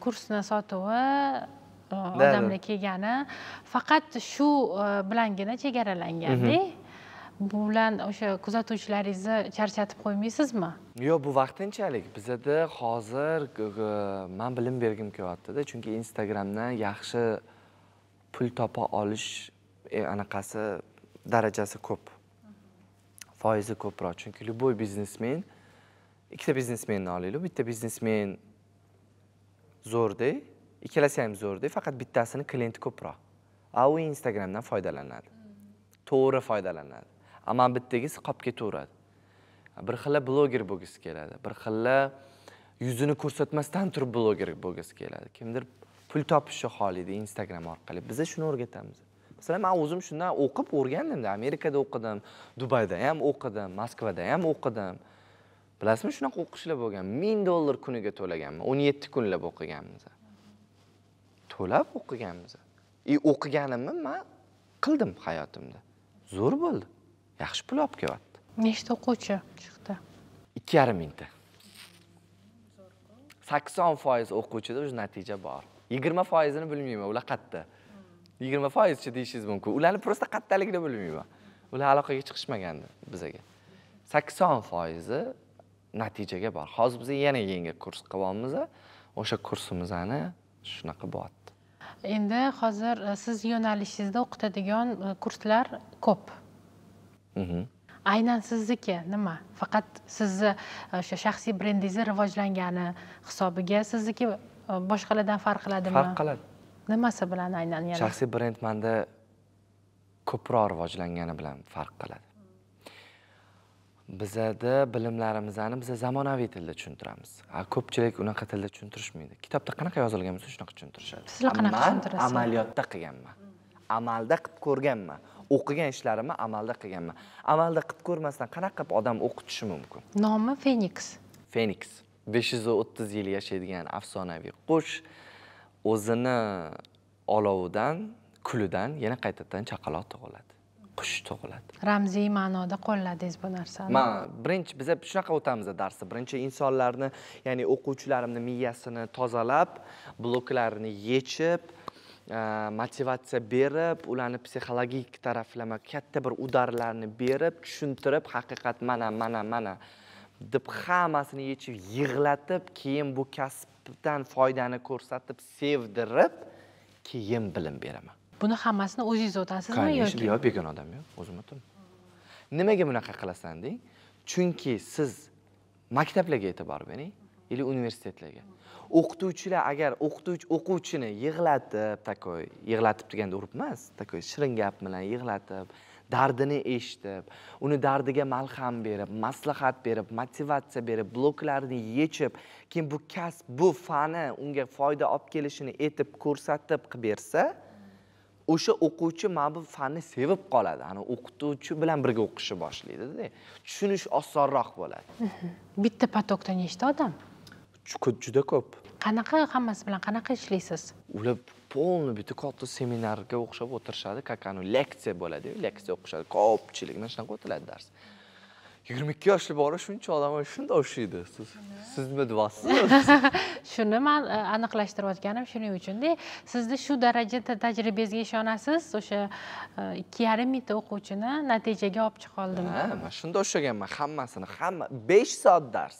[SPEAKER 2] kursni sotuvi odamlar kelgani faqat shu bilangina chegaralanganda bu bilan o'sha kuzatuvchilaringizni charchatib qo'ymaysizmi
[SPEAKER 1] yo'q bu vaqtinchalik bizada hozir man bilim bergim kelyaptida chunki instagramdan yaxshi pul topa olish anaqasi darajasi ko'p foizi ko'proq chunki любой biznesmen ikkita biznesmenni olaylik bitta biznesmen zo'rda ikkalasi ham zo'rda faqat bittasini klienti ko'proq a u instagramdan foydalanadi to'g'ri foydalanadi a mana bittagisi qolib ketaveradi bir xilla bloger bo'lgisi keladi bir xilla yuzini ko'rsatmasdan turib bloger bo'lgisi keladi kimdir pul topishni xohlaydi instagram orqali biza shuni o'rgatamiz masalan man o'zim shundan o'qib o'rgandimda amerikada o'qidim dubayda ham o'qidim moskvada ham o'qidim bilasizmi shunaqa o'qishlar bo'lgan ming dollar kuniga to'laganman o'n yetti kunlab o'qiganmiz to'lab o'qiganmiz и e, o'qiganimni man qildim hayotimda zo'r bo'ldi yaxshi pul olib kelyapti nechta o'quvchi chiqdi ikki yarim mingta sakson foiz o'quvchida уже natija bor yigirma foizini bilmayman ular qayerda yigirma foizchi deyishingiz mumkin ularni просто qayerdaligini bilmayman ular aloqaga chiqishmagandi bizaga sakson foizi natijaga bor hozir biz yana yangi kurs qilyapmiz o'sha kursimizni shunaqa bo'lyapti
[SPEAKER 2] endi hozir e, siz yo'nalishingizda o'qitadigan e, kurslar ko'p mhm. aynan sizniki nima faqat sizni e, o'sha shaxsiy brendingizni rivojlangani hisobiga sizniki boshqalardan farq qiladimi farq qiladi nimasi bilan aynan yana shaxsiy
[SPEAKER 1] brend manda ko'proq rivojlangani bilan farq qiladi bizada bilimlarimizni biz zamonaviy tilda tushuntiramiz ko'pchilik unaqa tilda tushuntirishmaydi kitobda qanaqa yozilgan bo'lsa shunaqa tushuntirishadi sizlar qanaqa tushuntirasiz amaliyotda qilganman amalda qilib ko'rganman o'qigan ishlarimni amalda qilganman amalda qilib ko'rmasdan qanaqa qilib odam o'qitishi mumkin
[SPEAKER 2] nomi feniks
[SPEAKER 1] feniks besh yuz o'ttiz yil yashaydigan afsonaviy qush o'zini olovidan kulidan yana qaytadan chaqaloq tug'iladi qush tug'iladi
[SPEAKER 2] ramziy ma'noda qo'lladingiz bu narsani man
[SPEAKER 1] birinchi biza shunaqa o'tamiz darsni birinchi insonlarni ya'ni o'quvchilarimni miyasini tozalab bloklarini yechib e, motivatsiya berib ularni psixologik taraflama katta bir udarlarni berib tushuntirib haqiqat mana mana mana deb hammasini yechib yig'latib keyin bu kasb tartibdan foydani ko'rsatib sevdirib keyin bilim beraman
[SPEAKER 2] buni hammasini o'zingiz o'tasizmi yoki yo'q
[SPEAKER 1] begona odam yo'q o'zim o'taman nimaga bunaqa qilasan deng chunki siz maktablarga e'tibor bering или universitetlarga o'qituvchilar agar o'qituvchi o'quvchini yig'latib такой yig'latib deganda urib emas такой shirin gap bilan yig'latib dardini eshitib uni dardiga malham berib maslahat berib motivatsiya berib bloklarni yechib keyin bu kasb bu fani unga foyda olib kelishini aytib ko'rsatib qilib bersa o'sha o'quvchi mana bu fanni sevib qoladi ana o'qituvchi bilan birga o'qishni boshlaydida tushunish osonroq
[SPEAKER 2] bo'ladi bitta potokda nechta odam juda ko'p qanaqa hammasi bilan qanaqa ishlaysiz
[SPEAKER 1] ular полный bitta katta seminarga o'xshab o'tirishadi как anavi leksiya bo'ladiyu leksiya o'qishadi ko'pchilik mana shunaqa o'tiladi dars yigirma ikki yoshli bora shuncha odam shunday o'xshaydi siz siz nima deyapsizmi
[SPEAKER 2] shuni man e, aniqlashtirayotganim shuning uchunda sizni shu darajada tajribangizga ishonasiz o'sha e, ikki yarim mingta o'quvchini natijaga olib chiqa ha man
[SPEAKER 1] shunda o'xshaganman hammasini hamma besh soat dars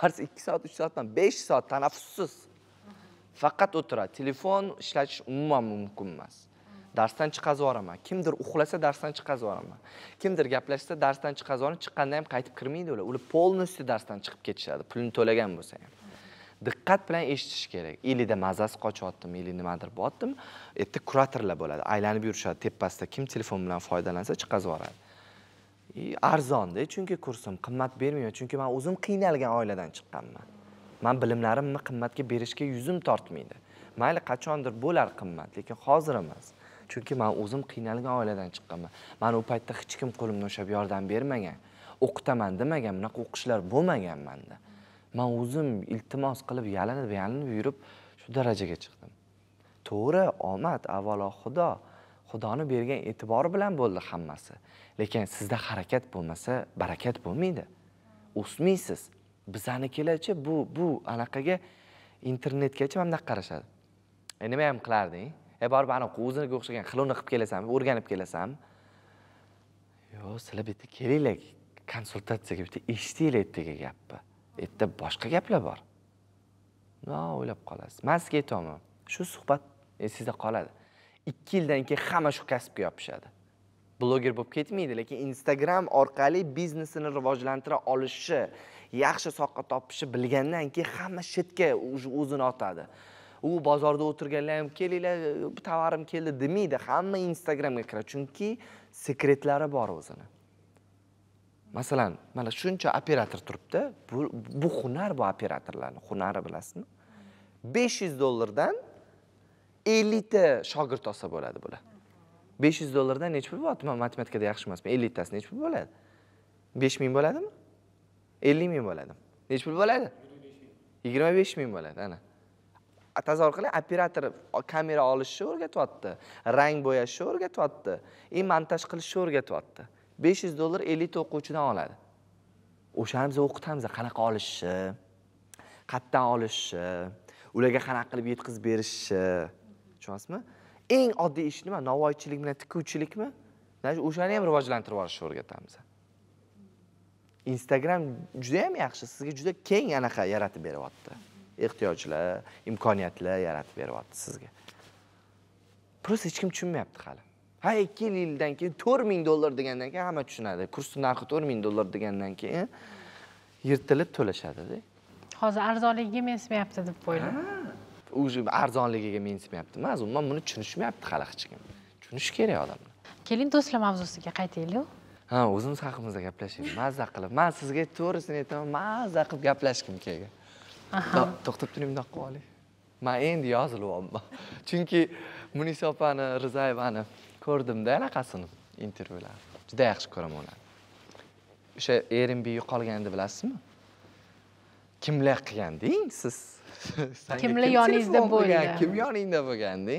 [SPEAKER 1] dars 2 soat 3 soatdan 5 soat tanaffussiz faqat o'tiradi telefon ishlatish umuman mumkin emas darsdan chiqazib yuboraman kimdir uxlasa darsdan chiqazib yuboraman kimdir gaplashsa darsdan chiqazib yuboraman chiqqanda ham qaytib kirmaydi ular ular полностью darsdan chiqib ketishadi pulini to'lagan bo'lsa ham diqqat bilan eshitish kerak ilida mazasi qochyaptimi ili nimadir bo'lyaptimi ertaga kuratorlar bo'ladi aylanib yurishadi tepasida kim telefon bilan foydalansa chiqazib yuboradi и arzonda chunki kursim qimmat bermayman chunki man o'zim qiynalgan oiladan chiqqanman man bilimlarimni qimmatga berishga yuzim tortmaydi mayli qachondir bo'lar qimmat lekin hozir emas chunki man o'zim qiynalgan oiladan chiqqanman mani u paytda hech kim qo'limni ushlab yordam bermagan o'qitaman demagan bunaqa o'qishlar bo'lmagan manda man o'zim iltimos qilib yalinib yalinib yurib shu darajaga chiqdim to'g'ri omad avvalo xudo xudoni bergan e'tibor bilan bo'ldi hammasi lekin sizda harakat bo'lmasa barakat bo'lmaydi o'smaysiz bizanikilarchi bu bu anaqaga internetgacha mana bunaqa qarashadi e nima ham qilarding e borib anaqa o'ziniga o'xshagan qiluvni qilib kelasanmi o'rganib kelasanmi yo'q sizlar bu yerda kelinglar konsultatsiyaga bitta eshitinglar ertaga gapni erta boshqa gaplar bor no o'ylab qolasiz man sizga aytyapman shu suhbat esingizda qoladi ikki yildan keyin hamma shu kasbga yopishadi bloger bo'lib ketmaydi lekin instagram orqali biznesini rivojlantira olishi yaxshi soqa topishi bilgandan keyin hamma shetga o'zini otadi u bozorda o'tirganlar ham kelinglar tovarim keldi demaydi hamma instagramga kiradi chunki sekretlari bor o'zini masalan mana shuncha operator turibdi bu, bu hunar bu operatorlarni hunari bilasizmi besh yuz dollardan ellikta shogird olsa bo'ladi bular besh yuz dollardan nechi pul bo'lyapti man matematikada yaxshi emasman elliktasi nechi pul bo'ladi besh ming bo'ladimi ellik ming bo'ladimi nechi pul bo'ladi yigirma besh ming bo'ladi ana tasavvur qiling operator kamera olishni o'rgatyapti rang bo'yashni o'rgatyapti и montaj qilishni o'rgatyapti besh yuz dollar ellikta o'quvchidan oladi o'shani biz o'qitamiz qanaqa olishni qayerdan olishni ularga qanaqa qilib yetkazib berishni tushunyapsizmi eng oddiy ish nima novvoychilik bilan tikuvchilikmi o'shani ham rivojlantirib yuborishni o'rgatamiz instagram judayam yaxshi sizga juda keng anaqa yaratib beryapti ehtiyojlar imkoniyatlar yaratib beryapti sizga просто hech kim tushunmayapti hali ha ikki yil yildan keyin to'rt ming dollar degandan keyin hamma tushunadi kursni narxi to'rt ming dollar degandan keyin yirtilib to'lashadida
[SPEAKER 2] hozir arzonligiga mensimayapti deb o'ylayman
[SPEAKER 1] уже arzonligiga mensimayapti maz buni tushunishmayapti hali hech kim tushunish kerak odamlar
[SPEAKER 2] keling do'stlar mavzusiga qaytaylik
[SPEAKER 1] ha o'zimiz haqimizda gaplashaylik mazza qilib man sizga to'g'risini aytaman mazza qilib gaplashgim kelgan to'xtab turib bundoq qilib oling man endi yozilyapman chunki munisa opani rizayevani ko'rdimda anaqasini intervyularni juda yaxshi ko'raman ularni o'sha erinbi yo'qolganini bilasizmi kimlar qilgan deng siz kimni yoningizda bo'lgan kim yoningda bo'lganda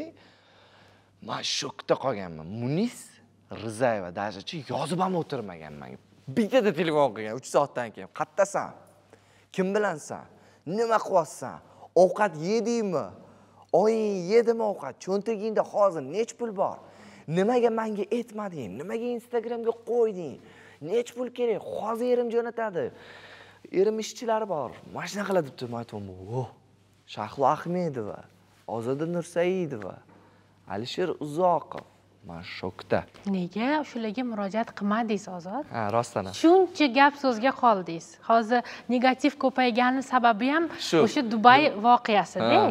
[SPEAKER 1] man shokda qolganman munis rizayeva dajachi yozib ham o'tirmagan manga bittada telefon qilgan uch soatdan keyin qayerdasan kim bilansan nima qilyapsan ovqat yedingmi oying yedimi ovqat cho'ntagingda hozir nechi pul bor nimaga manga aytmading nimaga instagramga qo'yding nechi pul kerak hozir erim jo'natadi erim ishchilari bor mana shunaqalar deb turib man aytyapman shahlo ahmedova ozoda nursaidova alisher uzoqov man shokda
[SPEAKER 2] nega shularga murojaat qilmadingiz ozod
[SPEAKER 1] ha rostdan ham
[SPEAKER 2] shuncha gap so'zga qoldingiz hozir negativ ko'paygani sababi ham o'sha dubay voqeasida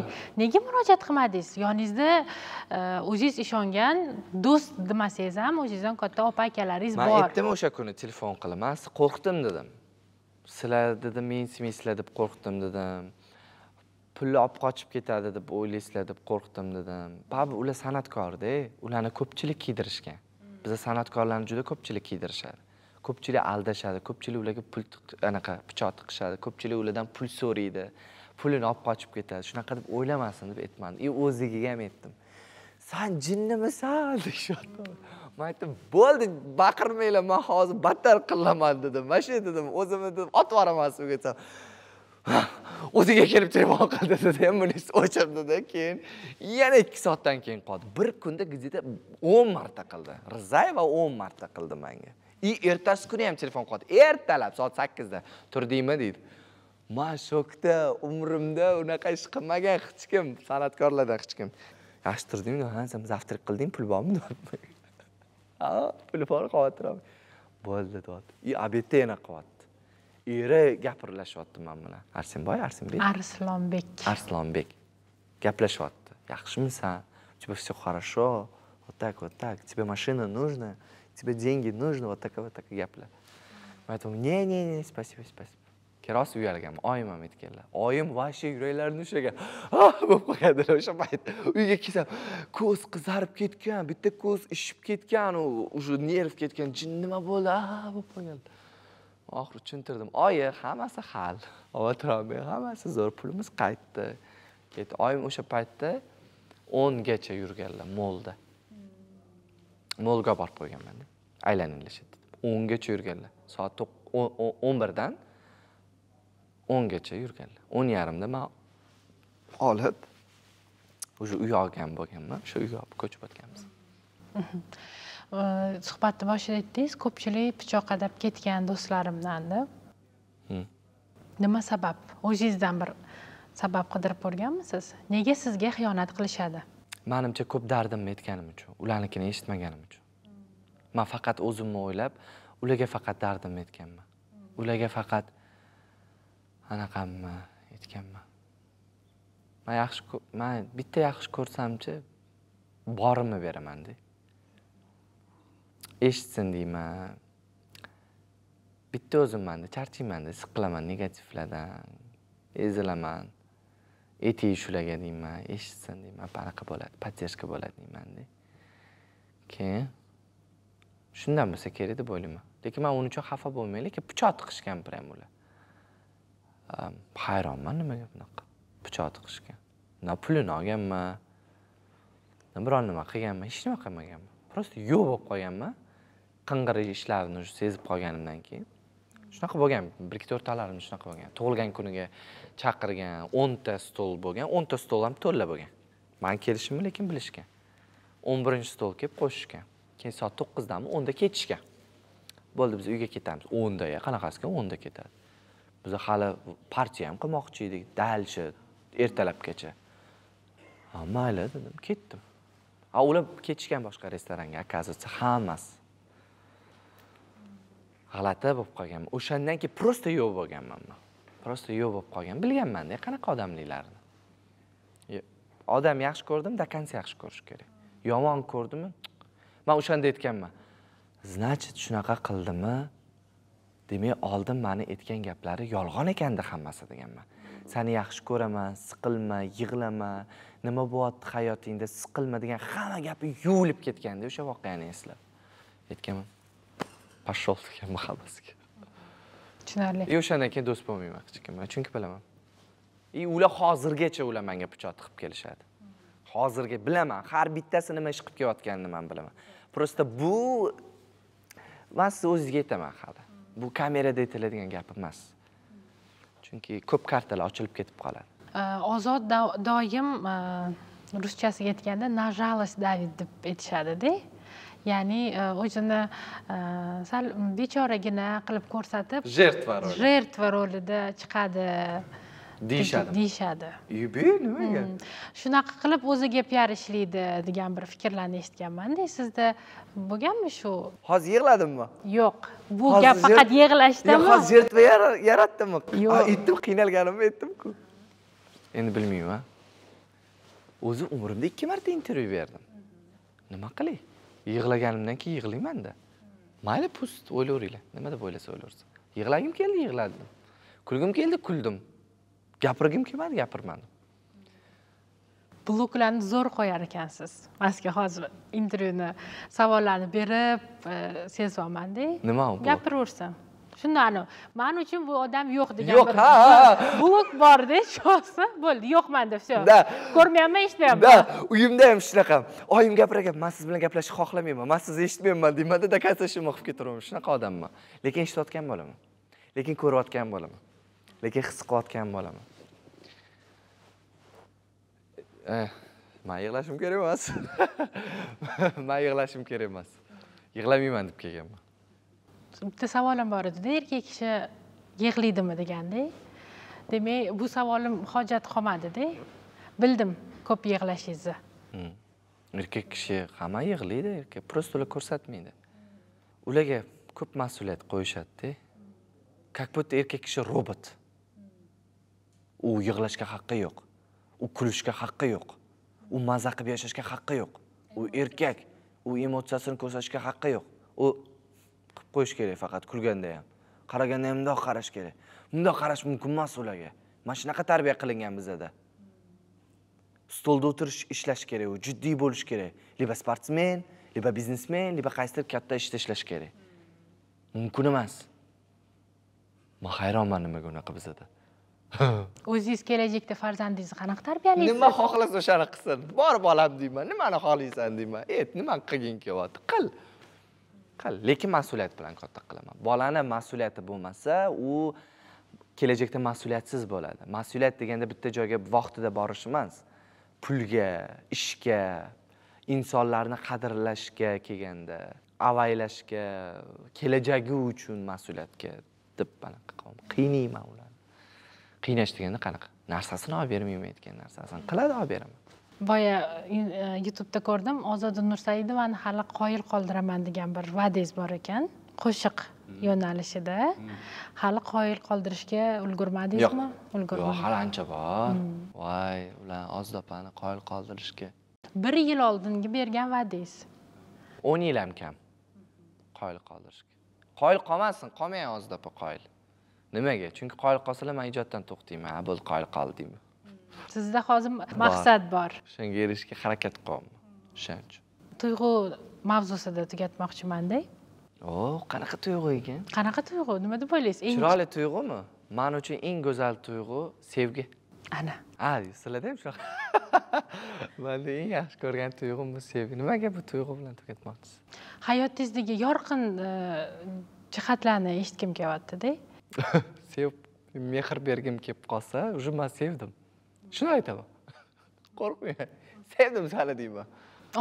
[SPEAKER 2] nega murojaat qilmadingiz yoningizda e, o'zingiz ishongan do'st demasangiz ham o'zingizdan katta opa akalaringiz bor man aytdim
[SPEAKER 1] o'sha kuni telefon qilib man qo'rqdim dedim sizlar dedim men sizlar deb qo'rqdim dedim pulni olib qochib ketadi deb o'ylaysizlar deb qo'rqdim dedim baribir ular san'atkorda ularni ko'pchilik kiydirishgan biza san'atkorlarni juda ko'pchilik kiydirishadi ko'pchilik aldashadi ko'pchilik ularga pul anaqa pichoq tiqishadi ko'pchilik ulardan pul so'raydi pulini olib qochib ketadi shunaqa deb o'ylamasin deb aytmadim и e, o'zligiga ham aytdim san jinnimisan deyishyapti man aytdim bo'ldi baqirmanglar man hozir battar qillaman dedim mana shu dedim o'zimni deb otib yuboraman suvga desam o'ziga kelib telefon qil dedida munis o'chirdida keyin yana ikki soatdan keyin qoldi bir kunda gazeta o'n marta qildi rizayeva o'n marta qildi manga и ertasi kuni ham telefon qildi ertalab soat sakkizda turdingmi deydi man shokda umrimda unaqa ish qilmagan hech kim san'atkorlardan hech kim yaxshi turdingmi ha sen завтрак qilding pul bormi deyapti puli bor qavatiraman bo'ldi deyapti и обедda yana qilyapti eri gapirlashyapti man bilan arsenboy arsenbek arslonbek arslonbek gaplashyapti yaxshimisan у тебя все хорошо вот так вот так тебе машина нужна тебе деньги нужны вот такая вот такая gaplar man aytdim не не не спасибо спасибо rost uyalganman oyim ham aytganlar oyim вообще yuraklarini ushlagan bo'lib qolgandilar o'sha payt uyga kelsam ko'z qizarib ketgan bitta ko'z ishib ketgan уже nerv ketgan jin nima bo'ldi bo'lib qolgan oxiri tushuntirdim oyi hammasi hal xavotir olmang hammasi zo'r pulimiz qaytdi ketdi oyim o'sha paytda o'ngacha yurganlar molda molga borib qo'yganman aylaninglar o'ngacha yurganlar soat o'n birdan o'ngacha yurganlar o'n yarimda man olib уже uy olgan bo'lganman o'sha uyga olib ko'chib o'tganmiz
[SPEAKER 2] mhm. suhbatni boshida aytdingiz ko'pchilik pichoq qadab ketgan deb nima sabab o'zingizdan bir sabab qidirib ko'rganmisiz nega sizga xiyonat qilishadi
[SPEAKER 1] manimcha ko'p dardimni aytganim uchun ularnikini eshitmaganim uchun man faqat o'zimni o'ylab ularga faqat dardimni aytganman ularga faqat anaqamni aytganman man yaxshi man bitta yaxshi ko'rsamchi borimni beramanda eshitsin deyman bitta o'zimmanda charchaymanda issiq qilaman negativlardan ezilaman etik shulaga deyman eshitsin deyman anaqa bo'ladi поддержка bo'ladi deymanda keyin shundan bo'lsa kerak deb o'ylayman lekin man uni uchun xafa bo'lmayman lekin pichoq tiqishgan прям ular hayronman nimaga bunaqa pichoq tiqishgan na pulini olganman biron nima qilganman hech nima qilmaganman просто yo'q bo'lib qolganman qing'irish ishlarini sezib qolganimdan keyin shunaqa bo'lgan bir ikki to'rttalarini shunaqa bo'lgan tug'ilgan kuniga chaqirgan o'nta stol bo'lgan o'nta stol ham to'la bo'lgan man kelishimni lekin bilishgan o'n birinchi stol kelib qo'shishgan keyin soat to'qqizdami o'nda ketishgan bo'ldi biz uyga ketamiz o'nda ya qanaqasiga o'nda ketadi biz hali partiya ham qilmoqchi edik дальше ertalabgacha ha mayli dedim ketdim a ular ketishgan boshqa restoranga оказывается hammasi g'alati bo'lib qolganman o'shandan keyin просто yo'q bo'lganman man просто yo'q bo'lib qolgan bilganmanda qanaqa odamliklarni odam yaxshi ko'rdim до конца yaxshi ko'rish kerak yomon ko'rdimi man o'shanda aytganman значит shunaqa qildimi demak oldin mani aytgan gaplari yolg'on ekanda hammasi deganman seni yaxshi ko'raman siqilma yig'lama nima bo'lyapti hayotingda siqilma degan hamma gapi yuvilib ketganda o'sha voqeani eslab aytganman ashyo deganman hammasiga tushunarli и o'shandan keyin do'st bo'lmayman hech kim chunki bilaman и ular hozirgacha ular menga pichoq tiqib kelishadi hozirgi bilaman har bittasi nima ish qilib kelayotganini man bilaman просто bu man sizni o'zizga aytaman hali bu kamerada aytiladigan gap emas chunki ko'p kartalar ochilib ketib qoladi
[SPEAKER 2] э, ozod doim э, ruschasiga aytganda на жалость давит deb aytishadida ya'ni e, o'zini e, sal bechoragina qilib ko'rsatib jertva roli jertva rolida chiqadi deyishadi deyishadi
[SPEAKER 1] yubi nimaga mm.
[SPEAKER 2] shunaqa qilib o'ziga piar ishlaydi degan bir fikrlarni eshitganmanda sizda bo'lganmi shu
[SPEAKER 1] hozir yig'ladimmi
[SPEAKER 2] yo'q bu gap faqat yig'lashdami hozir жертва
[SPEAKER 1] yaratdimmi yo'q aytdim qiynalganimni aytdimku endi bilmayman o'zi umrimda ikki marta intervyu berdim nima qilay yig'laganimdan keyin yig'laymanda mayli pust o'ylaveringlar nima deb o'ylasa o'ylaversin yig'lagim keldi yig'ladim kulgim keldi kuldim gapirgim kelmadi gapirmadim
[SPEAKER 2] bloklarni zo'r qo'yar ekansiz maske hozir intervyuni savollarni berib e, sezyapmanda nima u shunda anavi man uchun bu odam yo'q degan yo'q ha blok borda shosi bo'ldi yo'qman deb все да ko'rmayapman eshitmayapman да
[SPEAKER 1] uyimda ham shunaqa oyim gapirar ekan man siz bilan gaplashishni xohlamayman man sizni eshitmayapman deymanda до конца shuni qilib ketaveraman shunaqa odamman lekin eshitayotgan bo'laman lekin ko'rayotgan bo'laman lekin his qilayotgan bo'laman eh, man yig'lashim kerak emas man yig'lashim kerak emas yig'lamayman deb kelganman
[SPEAKER 2] bitta savolim bor edi erkak kishi yig'laydimi deganda demak bu savolim hojat qolmadida bildim ko'p yig'lashingizni
[SPEAKER 1] hmm. erkak kishi hamma yig'laydi erkak просто ular ko'rsatmaydi ularga ko'p mas'uliyat qo'yishadida как будто erkak kishi robot u yig'lashga haqqi yo'q u kulishga haqqi yo'q u mazza qilib yashashga haqqi yo'q u erkak u emotsiyasini ko'rsatishga haqqi yo'q u qilib qo'yish kerak faqat kulganda ham qaraganda ham mundoq qarash kerak mundoq qarash mumkin emas ularga mana shunaqa tarbiya qilingan bizada stolda o'tirish ishlash kerak u jiddiy bo'lishi kerak либо sportsmen либо biznesmen либо qaysidir katta ishda ishlash kerak mumkin emas man hayronman nimaga unaqa bizada
[SPEAKER 2] o'zingiz kelajakda farzandingizni qanaqa tarbiyalaysiz nima xohlasa
[SPEAKER 1] o'shani qilsin bor bolam deyman nimani xohlaysan deyman et nimani qilging kelyapti qil lekin mas'uliyat bilan katta qilaman bolani mas'uliyati bo'lmasa u kelajakda mas'uliyatsiz bo'ladi mas'uliyat deganda bitta joyga vaqtida borish emas pulga ishga insonlarni qadrlashga kelganda avaylashga kelajagi uchun mas'uliyatga deb anaqa qiynayman ularni qiynash deganda qanaqa narsasini olib bermayman aytgan narsasini qiladi olib beraman
[SPEAKER 2] boya e, e, youtubeda ko'rdim ozoda nursaidovani hali qoyil qoldiraman degan bir va'dangiz bor ekan qo'shiq hmm. yo'nalishida hmm. hali qoyil qoldirishga ulgurmadingizmi ulgurmadim yo'q hali ancha
[SPEAKER 1] bor hmm. voy ular ozod opani qoyil qoldirishga
[SPEAKER 2] bir yil oldingi bergan va'dangiz
[SPEAKER 1] o'n yil ham kam qoyil qoldirishga qoyil qolmasin qolmang ozod opa qoyil nimaga chunki qoyil qolsalar man ijoddan to'xtayman bo'ldi qoyil qoldi deyman
[SPEAKER 2] sizda hozir maqsad bor
[SPEAKER 1] o'shanga erishishga harakat qilyapman o'shaning uchun
[SPEAKER 2] tuyg'u mavzusida tugatmoqchimanda
[SPEAKER 1] o qanaqa tuyg'u ekan
[SPEAKER 2] qanaqa tuyg'u nima deb o'ylaysiz eng chiroyli
[SPEAKER 1] tuyg'umi man uchun eng go'zal tuyg'u sevgi ana a sizlarda ham shunaqa manda eng yaxshi ko'rgan tuyg'um bu sevgi nimaga bu tuyg'u bilan tugatmoqchisiz
[SPEAKER 2] hayotingizdagi yorqin e, jihatlarni eshitgim kelyaptida
[SPEAKER 1] sevib mehr bergim kelib qolsa уже man sevdim shuni qo'rqmay sevdim sani deyman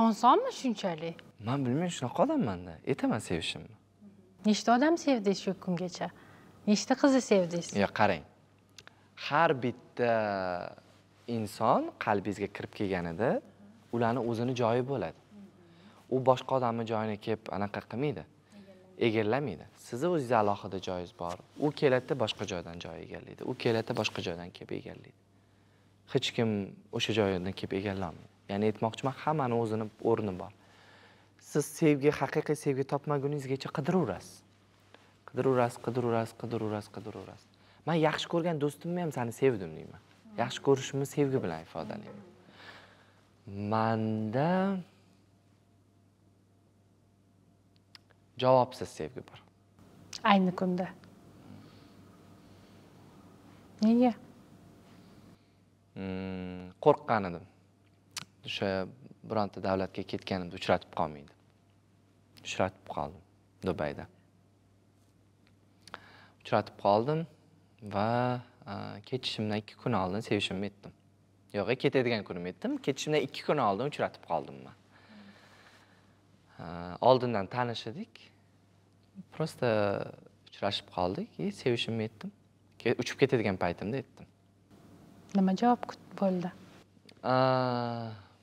[SPEAKER 2] osonmi shunchalik
[SPEAKER 1] man bilmayman shunaqa odammanda aytaman sevishimni
[SPEAKER 2] nechta odam sevdingiz shu kungacha nechta qizni sevdingiz
[SPEAKER 1] yo'q qarang har bitta inson qalbingizga kirib kelganida ularni o'zini joyi bo'ladi u boshqa odamni joyini kelib anaqa qilmaydi egallamaydi sizni o'zingizni alohida joyingiz bor u keladida boshqa joydan joy egallaydi u keladida boshqa joydan kelib egallaydi hech kim o'sha joydan kelib egallamaydi ya'ni aytmoqchiman hammani o'zini o'rni bor siz sevgi haqiqiy sevgi topmaguningizgacha qidiraverasiz qidiraverasiz qidiraverasiz qidiraverasiz qidiraverasiz man yaxshi ko'rgan do'stimni ham seni sevdim deyman yaxshi ko'rishimni sevgi bilan ifodalayman manda javobsiz sevgi bor
[SPEAKER 2] ayni kunda nega
[SPEAKER 1] qo'rqqan edim o'sha bironta davlatga ketganimda uchratib qolmaydi uchratib qoldim dubayda uchratib qoldim va ketishimdan ikki kun oldin sevishimni aytdim yo'q e, ketadigan kunim aytdim ketishimdan ikki kun oldin uchratib qoldim man oldindan edik просто uchrashib qoldik и e, sevishimni aytdim uchib ketadigan paytimda aytdim
[SPEAKER 2] nima javob kutib bo'ldi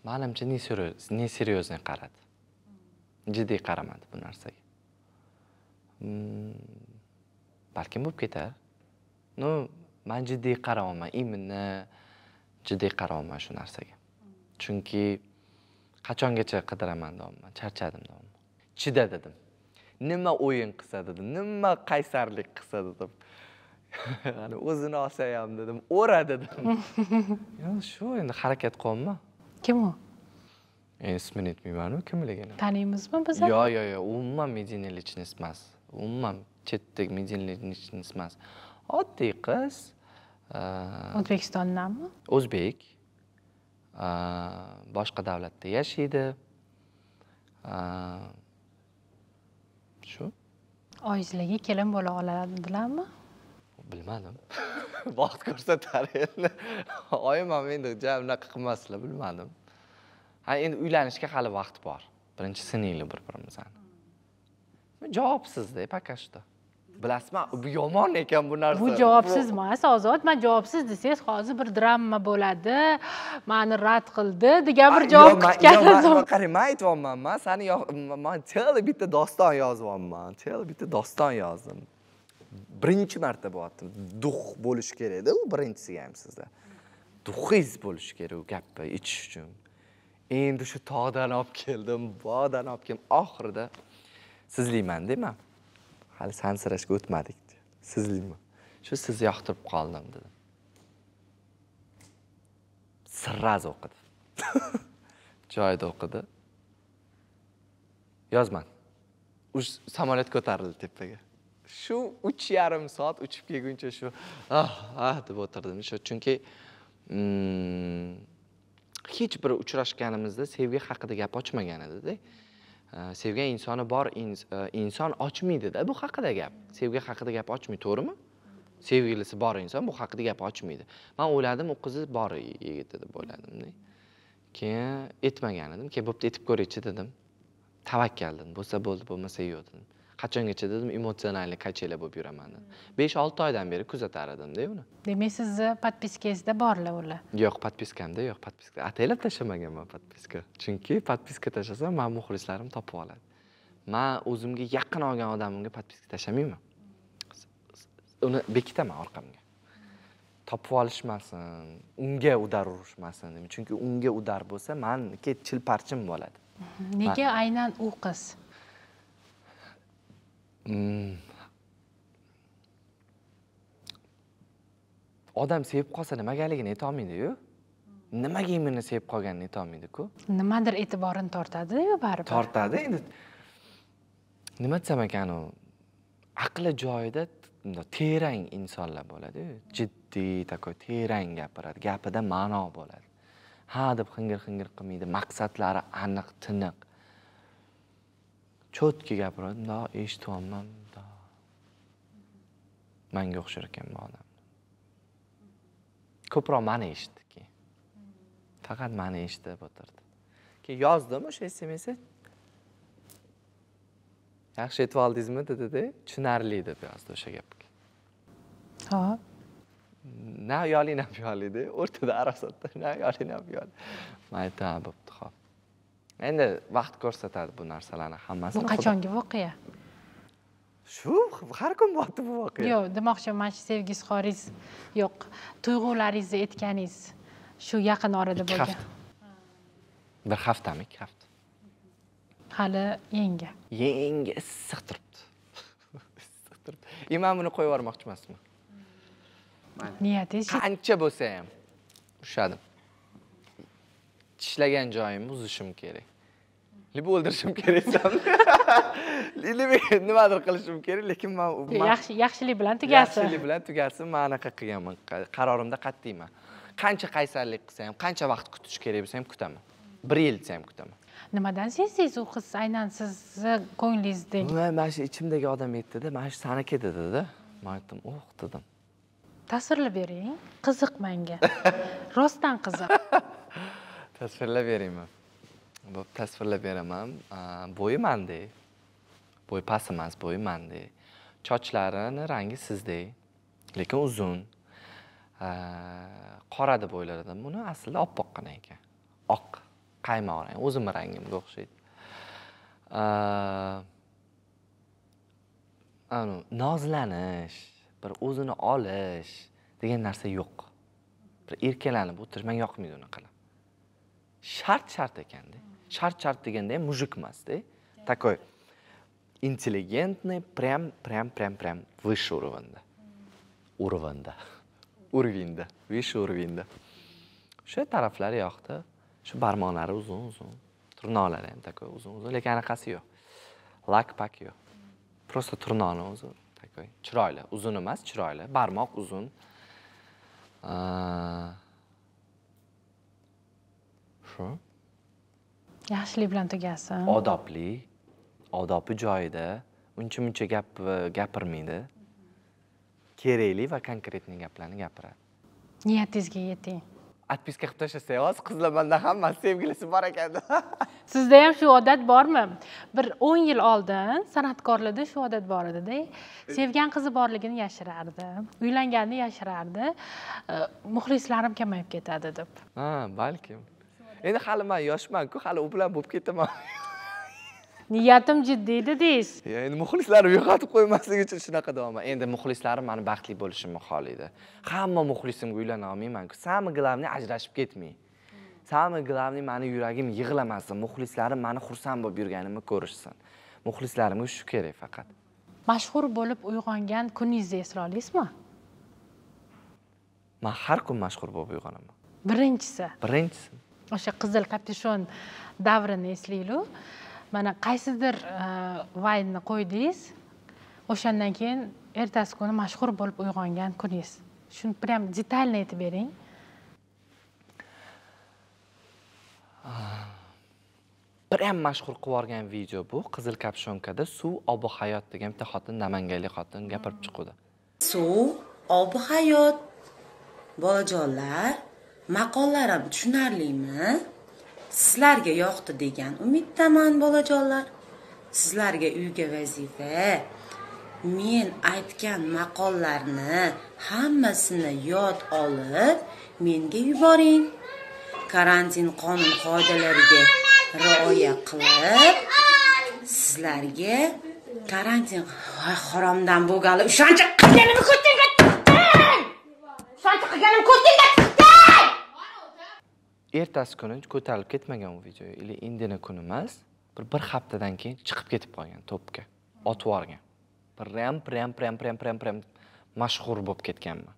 [SPEAKER 1] manimcha neserьезный qaradi jiddiy qaramadi bu narsaga balkim bo'lib ketar ну man jiddiy qarayapman именно jiddiy qarayapman shu narsaga chunki qachongacha qidiraman deyapman charchadim deyapman chida dedim nima o'yin qilsa dedim nima qaysarlik qilsa dedim ani o'zini olsayam dedim o'ra dedim shu endi harakat qilyapman kim u e, ismini aytmaymanu kimligini
[SPEAKER 2] taniymizmi biz yo'q
[SPEAKER 1] yo'q yo'q umuman медийный личность emas umuman chetdagi медийный личность emas oddiy qiz e,
[SPEAKER 2] o'zbekistondanmi
[SPEAKER 1] o'zbek e, boshqa davlatda yashaydi shu
[SPEAKER 2] oilaga kelin bo'la oladilarmi
[SPEAKER 1] bilmadim vaqt ko'rsatar endi oyim ham endi ja unaqa qilmasdilar bilmadim ha endi uylanishga hali vaqt bor birinchi sinaylik bir birimizni javobsizda пока что bilasizmi bu yomon ekan bu narsa bu javobsiz
[SPEAKER 2] emas ozod man javobsiz desangiz hozir bir drama bo'ladi mani rad qildi degan bir javob kutgan
[SPEAKER 1] qarang man aytyapmanman sani man bitta doston yozyapman bitta doston yozdim birinchi marta bo'lyapti duh bo'lishi kerakda u birinchisiga ham sizda duhingiz bo'lishi kerak u gapni ichish uchun endi shu tog'dan olib keldim bog'dan olib keldim oxirida sizlikman deyman hali sansirashga o'tmadik sizlikman shu sizni yoqtirib qoldim dedim сразу o'qidi joyida o'qidi yozmadi уж samolyot ko'tarildi tepaga shu uch yarim soat uchib kelguncha shu ah ah deb o'tirdim shu chunki mm, hech bir uchrashganimizda sevgi haqida gap ochmagan edida e, sevgan insoni bor e, inson ochmaydida bu haqida gap sevgi haqida gap ochmaydi to'g'rimi sevgilisi bor inson bu haqida gap ochmaydi man o'yladim u qizi bor yigit deb o'yladimda keyin aytmagan edim keyin bo'pti aytib ko'raychi dedim tavakkal dedim bo'lsa bo'ldi bo'lmasa yo'q dedim qachongacha dedim emotsionalniy kachela bo'lib yuraman dedim hmm. besh olti oydan beri kuzatar edimda uni
[SPEAKER 2] demak sizni uh, подпискасida borlar ular
[SPEAKER 1] yo'q подпискамda yo'q подписка ataylab tashlamaganman подписка chunki подписка tashlasam mani muxlislarim topib oladi man o'zimga yaqin olgan odamimga подписка tashlamayman uni bekitaman orqamga topib olishmasin unga udar urishmasin chunki unga udar bo'lsa maniki chilparchim bo'ladi
[SPEAKER 2] nega aynan u qiz
[SPEAKER 1] Hmm. odam sevib qolsa nimagaligini aytolmaydiyu nimaga imini sevib qolganini aytolmaydiku
[SPEAKER 2] nimadir e'tiborini tortadiyu baribir tortadi endi
[SPEAKER 1] nima desam ekan u aqli joyida terang insonlar bo'ladi jiddiy такой terang gapiradi gapida ma'no bo'ladi ha deb hingir hingir qilmaydi maqsadlari aniq tiniq چطکی گپرد دا ایش تو من دا من گوش رکم بادم کپرا من ایشت کی فقط من ایشت بودرد. که یازده مش ایسی میسید یخش اتوال دیزمه داده ده ده چنرلی ده بیازده شا گپ ها نه یالی نه بیالی ده ارتو ده نه یالی نه بیالی مایتا بب endi vaqt ko'rsatadi bu narsalarni hammasini bu qachongi voqea shu har kun bo'lyapti bu voqea yo'q
[SPEAKER 2] demoqchi mana shu sevgi izhoringiz yo'q tuyg'ularingizni aytganingiz shu yaqin orada bo'lgan
[SPEAKER 1] bir haftami ikki hafta
[SPEAKER 2] hali yangi
[SPEAKER 1] yangi issiq turibdi issiq turibdi и man buni qo'yib yubormoqchi emasman niyatingiz qancha bo'lsa ham urishadim tishlagan joyimni uzishim kerak lib o'ldirishim kerak nimadir qilishim kerak lekin man yaxshi
[SPEAKER 2] yaxshilik bilan tugasin yaxshilik
[SPEAKER 1] bilan tugasin man anaqa qilganman qarorimda qat'iyman qancha qaysarlik qilsa ham qancha vaqt kutish kerak bo'lsa ham kutaman bir yil desa ham kutaman
[SPEAKER 2] nimadan sezdingiz u qiz aynan sizni ko'nglingizda
[SPEAKER 1] mana shu ichimdagi odam aytdida mana shu saniki dedida man aytdim oh dedim
[SPEAKER 2] tasvirlab bering qiziq manga rostdan qiziq
[SPEAKER 1] tasvirlab beringmi tasvirlab beraman bo'yi mandek bo'yi past emas bo'yi mandek sochlarini rangi sizdek lekin uzun qora deb o'ylardim buni aslida oppoqqina ekan oq qaymoq rang o'zimni rangimga o'xshaydi anavi nozlanish bir o'zini olish degan narsa yo'q bir erkalanib o'tirish manga yoqmaydi unaqalar shart shart ekanda shart shart deganda ham мужик emasda такой интеллигентный прям прям прям прям выше уровня уровня уровеньda выше уровеньda o'sha taraflari yoqda shu barmoqlari uzun uzun tirnoqlari ham такой uzun uzun lekin anaqasi yo'q lak pak yo'q просто tirnoqni o'zi такой chiroyli uzun emas chiroyli barmoq uzun shu
[SPEAKER 2] yaxshilik bilan tugasin odobli
[SPEAKER 1] odobi joyida uncha muncha gap e, gapirmaydi kerakli va konkretniy gaplarni gapiradi
[SPEAKER 2] niyatingizga yeting
[SPEAKER 1] отписка qilib tashlasangiz hozir qizlar manda hammasi sevgilisi bor ekan
[SPEAKER 2] sizda ham shu odat bormi bir o'n yil oldin san'atkorlarda shu odat bor edida sevgan qizi borligini yashirardi uylanganini yashirardi e, muxlislarim kamayib ketadi deb
[SPEAKER 1] ha balkim endi hali man yoshman-ku, hali u bilan bo'lib ketaman. Niyatim jiddiy dediz. Ya endi muxlislarim yo'qotib qo'ymaslik uchun shunaqa deyapman. Endi muxlislarim meni baxtli bo'lishimni xohlaydi. Hamma muxlisimga uylana olmayman-ku. Sami glavniy ajrashib ketmay. Sami glavniy meni yuragim yig'lamasin, muxlislarim meni xursand bo'lib yurganimni ko'rishsin. Muxlislarimga shu kerak faqat.
[SPEAKER 2] Mashhur bo'lib uyg'ongan kuningizni esra olasizmi?
[SPEAKER 1] Men har kun mashhur bo'lib uyg'onaman. Birinchisi. Birinchisi.
[SPEAKER 2] o'sha qizil kapyushon davrini eslaylik mana qaysidir e, vaynni qo'ydingiz o'shandan keyin ertasi kuni mashhur bo'lib uyg'ongan kuningiz shuni прям детально aytib bering
[SPEAKER 1] прям mashhur qilib yuborgan video bu qizil kapshonkada suv obi hayot degan bitta xotin namanganlik xotin gapirib chiquvdi
[SPEAKER 2] suv obi hayot bolajonlar maqollarim tushunarlimi sizlarga yoqdi degan umiddaman bolajonlar sizlarga uyga vazifa men aytgan maqollarni hammasini yod olib menga yuboring karantin qonun qoidalariga rioya qilib sizlarga karantin haromdan bo'lganlar ushanchi qilganimni
[SPEAKER 1] ko'zingga tutding ushanchi qilganimni ertasi kuni ko'tarilib ketmagan u video или indini kuni emas bir bir haftadan keyin chiqib ketib qolgan to'pga otib yuborgan прям прям прям прям прям прям mashhur bo'lib ketganman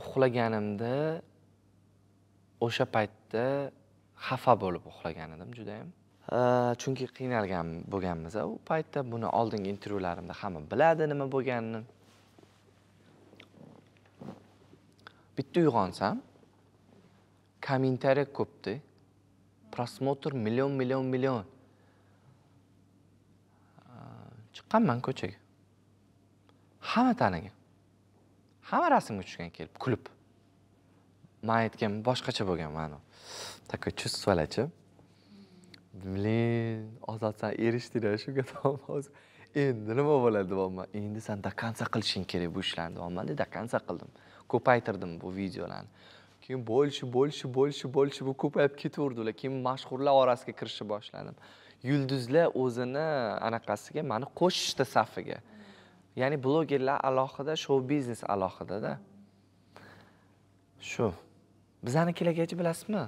[SPEAKER 1] uxlaganimda o'sha paytda xafa bo'lib uxlagan edim judayam chunki qiynalgan bo'lganmiz u paytda buni oldingi intervyularimda hamma biladi nima bo'lganini bitta uyg'onsam комментарий ko'pdi prosmotr million million million chiqqanman ko'chaga hamma tanigan hamma rasmga tushgan kelib kulib man aytgan boshqacha bo'lgan ma'no такое чувствовалachi блин ozod san erishdinglar shunga hozir endi nima bo'ladi deyapman endi san до конца qilishing kerak bu ishlarni deyapmanda до конца qildim ko'paytirdim bu videolarni keyin bo'lishi bo'lishi bo'lishi bo'lishi bu ko'payib ketaverdi keyin mashhurlar orasiga kirishni boshladim yulduzlar o'zini anaqasiga mani qo'shishdi safiga ya'ni blogerlar alohida shou biznes alohidada shu bizanikilargachi bilasizmi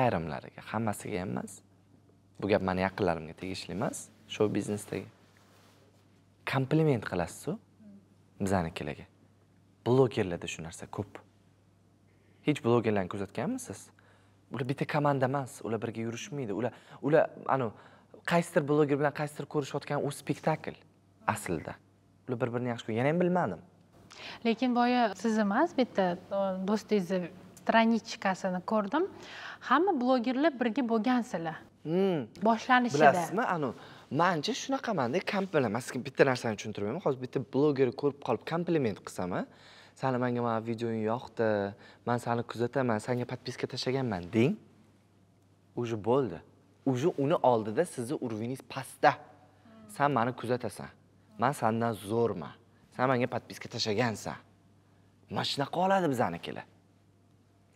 [SPEAKER 1] ayrimlariga hammasiga ham emas bu gap mani yaqinlarimga tegishli emas shou biznesdagi kompliment qilasizu bizanikilarga blogerlarda shu narsa ko'p hech blogerlarni kuzatganmisiz ular bitta komanda emas ular birga yurishmaydi ular ular anavi qaysidir bloger bilan qaysidir ko'rishayotgan u spektakl aslida ular bir birini yaxshi yana ham bilmadim
[SPEAKER 2] lekin boya siz emas bitta e, do'stingizni страничкасini ko'rdim hamma blogerlar birga bo'lgansizlar hmm. boshlanishida bilasizmi
[SPEAKER 1] anavi manimcha shunaqamanda kompliment man sizga bitta narsani tushuntirmayman hozir bitta blogerni ko'rib qolib kompliment qilsam sali manga mana videoing yoqdi man sani kuzataman sanga подписка tashlaganman deng уже bo'ldi уже uni oldida sizni уровеньingiz pastda san mani kuzatasan man sandan zo'rman san manga подписка tashlagansan mana shunaqa oladi bizanikilar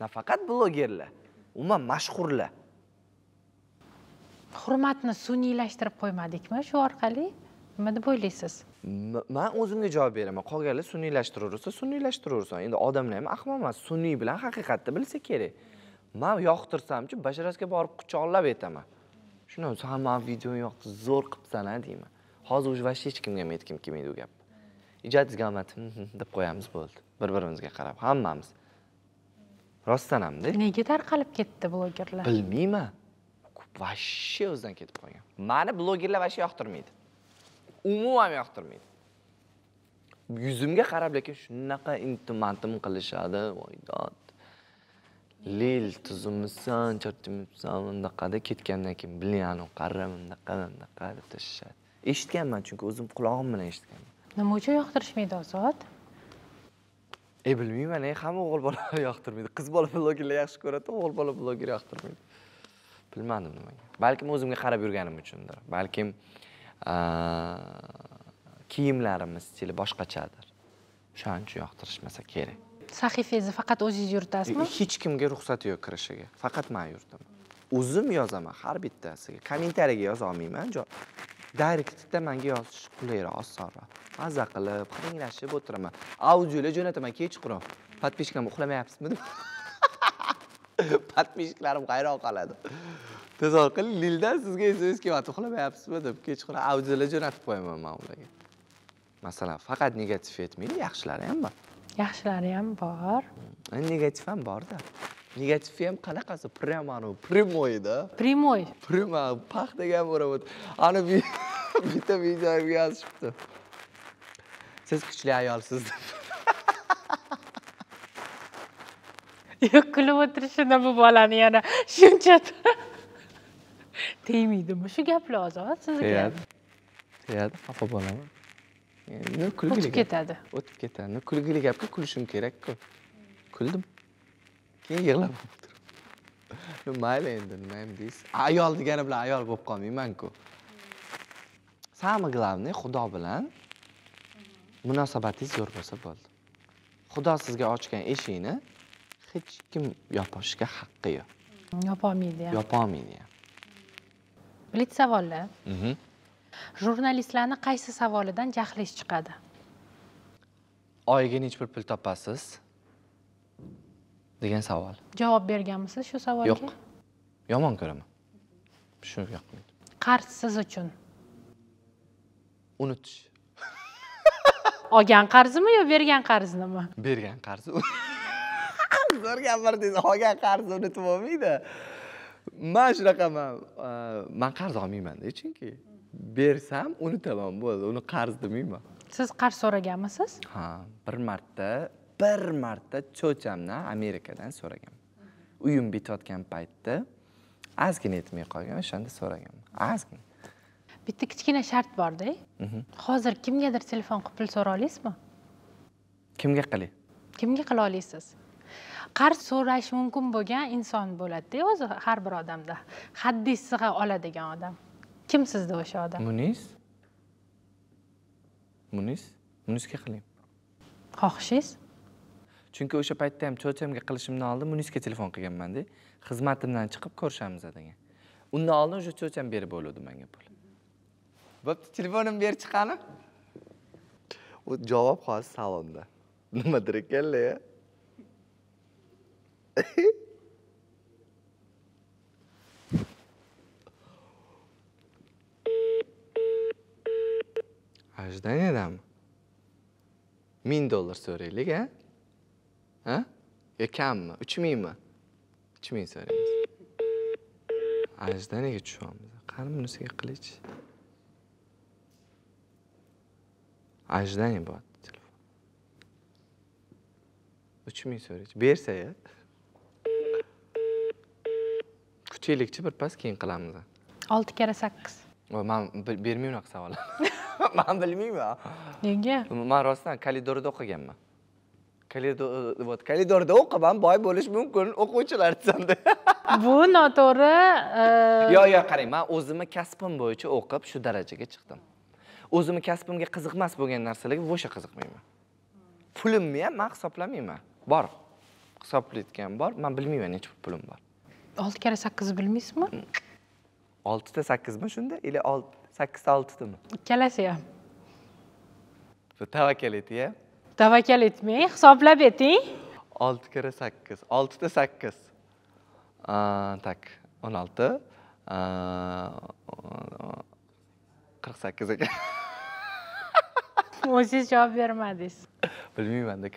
[SPEAKER 1] nafaqat blogerlar umuman mashhurlar
[SPEAKER 2] hurmatni sun'iylashtirib qo'ymadikmi shu orqali nima deb o'ylaysiz
[SPEAKER 1] man o'zimga javob beraman qolganlar suniylashtiraversa suniylashtiraversin endi odamlar ham ahmoq emas sunniy bilan haqiqatni bilsa kerak man yoqtirsamchi basharasga borib quchoqlab aytaman shundan san mani videoni yoqdi zo'r qipsan a deyman hozir уже вообще hech kimga ham aytgim kelmaydi u gapni ijodingiz gamat deb qo'yamiz bo'ldi bir birimizga qarab hammamiz rostdan hamda nega tarqalib ketdi blogerlar bilmayman вообще o'zidan ketib qolgan mani blogerlar вообще yoqtirmaydi umuman yoqtirmaydi yuzimga qarab lekin shunaqa intimatim qilishadi voydod lil tuzimmisan chartimibsan undaqada ketgandan keyin bilani qara bunaqa bunaqa deb tashlashadi eshitganman chunki o'zim qulog'im bilan eshitganman
[SPEAKER 2] nima uchun yoqtirishmaydi ozod
[SPEAKER 1] e bilmayman e hamma o'g'il bolalar yoqtirmaydi qiz bola blogerlar yaxshi ko'radi o'g'il bola bloger yoqtirmaydi bilmadim nimaga balkim o'zimga qarab yurganim uchundir balkim kiyimlarimiz stili boshqachadir o'shaning uchun yoqtirishmasa kerak
[SPEAKER 2] sahifangizni faqat o'zingiz yuritasizmi
[SPEAKER 1] hech kimga ruxsat yo'q kirishiga faqat man yuritaman o'zim yozaman har bittasiga kommentariyaga yoza olmayman direktda menga yozish qulayroq osonroq maza qilib hiringlashib o'tiraman audiolar jo'nataman kechqurun подписчикam uxlamayapsizmi deb подписчиklarim hayron qoladi tasavvur qil lildan sizga sms kelyapti uxlamayapsizmi deb kechqurun audiolar jo'natib qo'yaman man ularga masalan faqat negativ yetmaydi yaxshilari ham bor
[SPEAKER 2] yaxshilari ham bor
[SPEAKER 1] hmm, negativ ham borda Negativ ham qanaqasi прямо anavi прямойda прямой прямо paxtaga bo'rab ana bitta videoga yozibdi. siz kuchli ayolsiz deb
[SPEAKER 2] yo'q kulib o'tirishini bu bolani yana shuncha tegmaydimi shu gap lozim sizga tegadi
[SPEAKER 1] tegadi xafa bo'laman endi kulgili o'tib ketadi o'tib ketadi kulgili gapga kulishim kerakku kuldim keyin yig'lab mayli endi nimayam deysiz ayol degani bilan ayol bo'lib qolmaymanku самое главное xudo bilan munosabatingiz zo'r bo'lsa bo'ldi xudo sizga ochgan eshikni hech kim yopishga haqqi yo'q
[SPEAKER 2] yopolmaydi ham
[SPEAKER 1] yopolmaydi ham
[SPEAKER 2] blitz -hmm. jurnalistlarni qaysi savolidan jahlish chiqadi
[SPEAKER 1] oyiga nech bir pul topasiz degan savol
[SPEAKER 2] javob berganmisiz shu savolga yo'q
[SPEAKER 1] yomon ko'raman shu yoqmaydi
[SPEAKER 2] qarz siz uchun unutish olgan qarzimi yo bergan qarznimi
[SPEAKER 1] bergan qarzi zo'r bir deysiz olgan qarzni unutib bo'lmaydi man shunaqa man qarz olmaymanda chunki bersam unutaman bo'ldi uni qarz demayman siz
[SPEAKER 2] qarz so'raganmisiz
[SPEAKER 1] ha bir marta bir marta cho'chamdan amerikadan so'ragan uyim bitayotgan paytda ozgina yetmay qolgan o'shanda so'ragan ozgina
[SPEAKER 2] bitta kichkina shart borda mhm. hozir kimgadir telefon qilib pul so'ra olasizmi kimga qiling kimga qila olasiz qarz so'rashi mumkin bo'lgan inson bo'ladida o'zi har bir odamda haddiz sig'a oladigan odam kim sizda o'sha odam
[SPEAKER 1] munis munis munisga qiling xohishingiz chunki o'sha paytda ham cho'chamga qilishimdan oldin munisga telefon qilganmanda xizmatimdan chiqib ko'rishamiz degan undan oldin o'sha cho'cham berib bo'luvdi menga pul bo'pti telefonimni berib chiqqanim u javob hozir salonda nimadir ekanlar Ajdanyadan mı? Min dolar söyleyelim ha? Ha? Yakam mi? Üç min mi? Üç min söyleyemiz. Ajdanyaga tushamiz. Qani bunisiga qilich. Ajdanya bo'lyapti telefon. Uch mi? so'raychi. Bersa-ya. kuchaylikchi pas keyin qilamiz
[SPEAKER 2] olti karra sakkiz
[SPEAKER 1] man bermayman unaqa savollarni man bilmayman nega man rostdan koridorda o'qiganman вот koridorda o'qiman boy bo'lish mumkin o'quvchilar desamda
[SPEAKER 2] bu noto'g'ri yo'q e,
[SPEAKER 1] yo'q qarang man o'zimni kasbim bo'yicha o'qib shu darajaga chiqdim o'zimni kasbimga qiziqmas bo'lgan narsalarga vosha qiziqmayman pulimni ham man hisoblamayman bor hisoblayotgan bor man bilmayman necha pulim bor
[SPEAKER 2] olti karra sakkiz bilmaysizmi
[SPEAKER 1] oltita sakkizmi shunda или sakkizta oltitami
[SPEAKER 2] ikkalasi ham
[SPEAKER 1] tavakkal eting a
[SPEAKER 2] tavakkal etmay hisoblab eting
[SPEAKER 1] olti karra sakkiz oltita sakkiz так o'n olti qirq sakkiz ekan
[SPEAKER 2] o'zingiz javob bermadingiz
[SPEAKER 1] bilmaymanda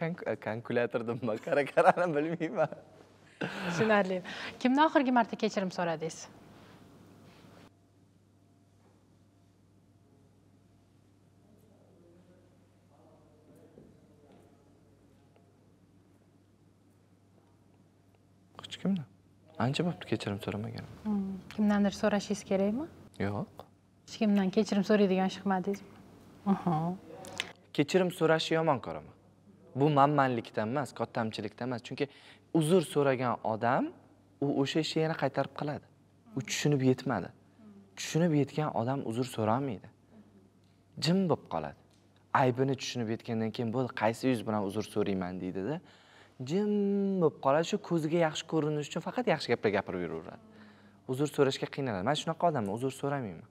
[SPEAKER 1] kalkulyator nima qara qarani bilmayman
[SPEAKER 2] tushunarli kimdan oxirgi marta kechirim so'radingiz hech
[SPEAKER 1] kimdan ancha bo'libdi kechirim so'ramaganim
[SPEAKER 2] hmm. kimdandir so'rashingiz kerakmi yo'q hech kimdan kechirim so'raydigan chiqmadingizmi
[SPEAKER 1] kechirim so'rashni yomon ko'raman bu manmanlikdan emas kattamchilikdan emas chunki uzr so'ragan odam u o'sha ishni yana qaytarib qiladi u tushunib yetmadi tushunib yetgan odam uzr so'ramaydi jim bo'lib qoladi aybini tushunib yetgandan keyin bo'ldi qaysi yuz bilan uzr so'rayman deydida jim bo'lib qoladi shu ko'ziga yaxshi ko'rinish uchun faqat yaxshi gaplar gapirib yuraveradi uzr so'rashga qiynaladi man shunaqa odamman uzr so'ramayman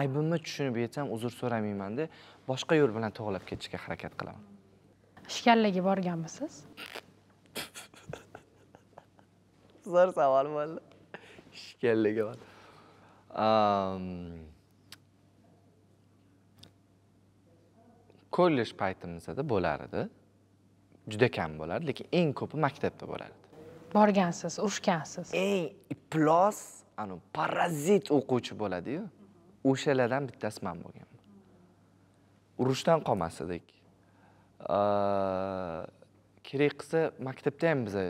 [SPEAKER 1] aybimni tushunib yetsam uzr so'ramaymanda boshqa yo'l bilan to'g'irlab ketishga harakat qilaman
[SPEAKER 2] ishkallaga borganmisiz
[SPEAKER 1] zo'r savol bo'ldi ishkalligi bor kollej paytimizda bo'lar edi juda kam bo'lardi lekin eng ko'pi maktabda bo'lar edi
[SPEAKER 2] borgansiz urishgansiz eng
[SPEAKER 1] iplos anavi parazit o'quvchi bo'ladiyu o'shalardan bittasi man bo'lganman urushdan qolmas edik kerak qilsa maktabda ham biza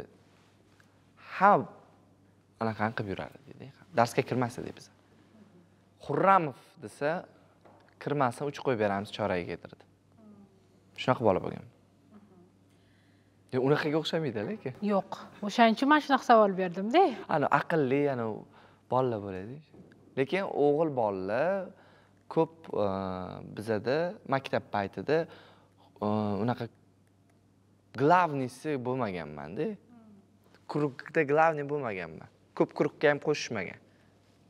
[SPEAKER 1] ha anaqani qilib yuradi deydi darsga kirmasa deydi biza xurramov desa kirmasin uch qo'yib beramiz choraga keltirdi shunaqa bola bo'lgan unaqaga o'xshamaydi lekin yo'q
[SPEAKER 2] o'shaning uchun mana shunaqa savol berdimda
[SPEAKER 1] ana aqlli anavi bolalar bo'ladi lekin o'g'il bolalar ko'p e, bizada maktab paytida e, unaqa главныйsi bo'lmaganmanda kurukda главный bo'lmaganman ko'p kurukka ham qo'shishmagan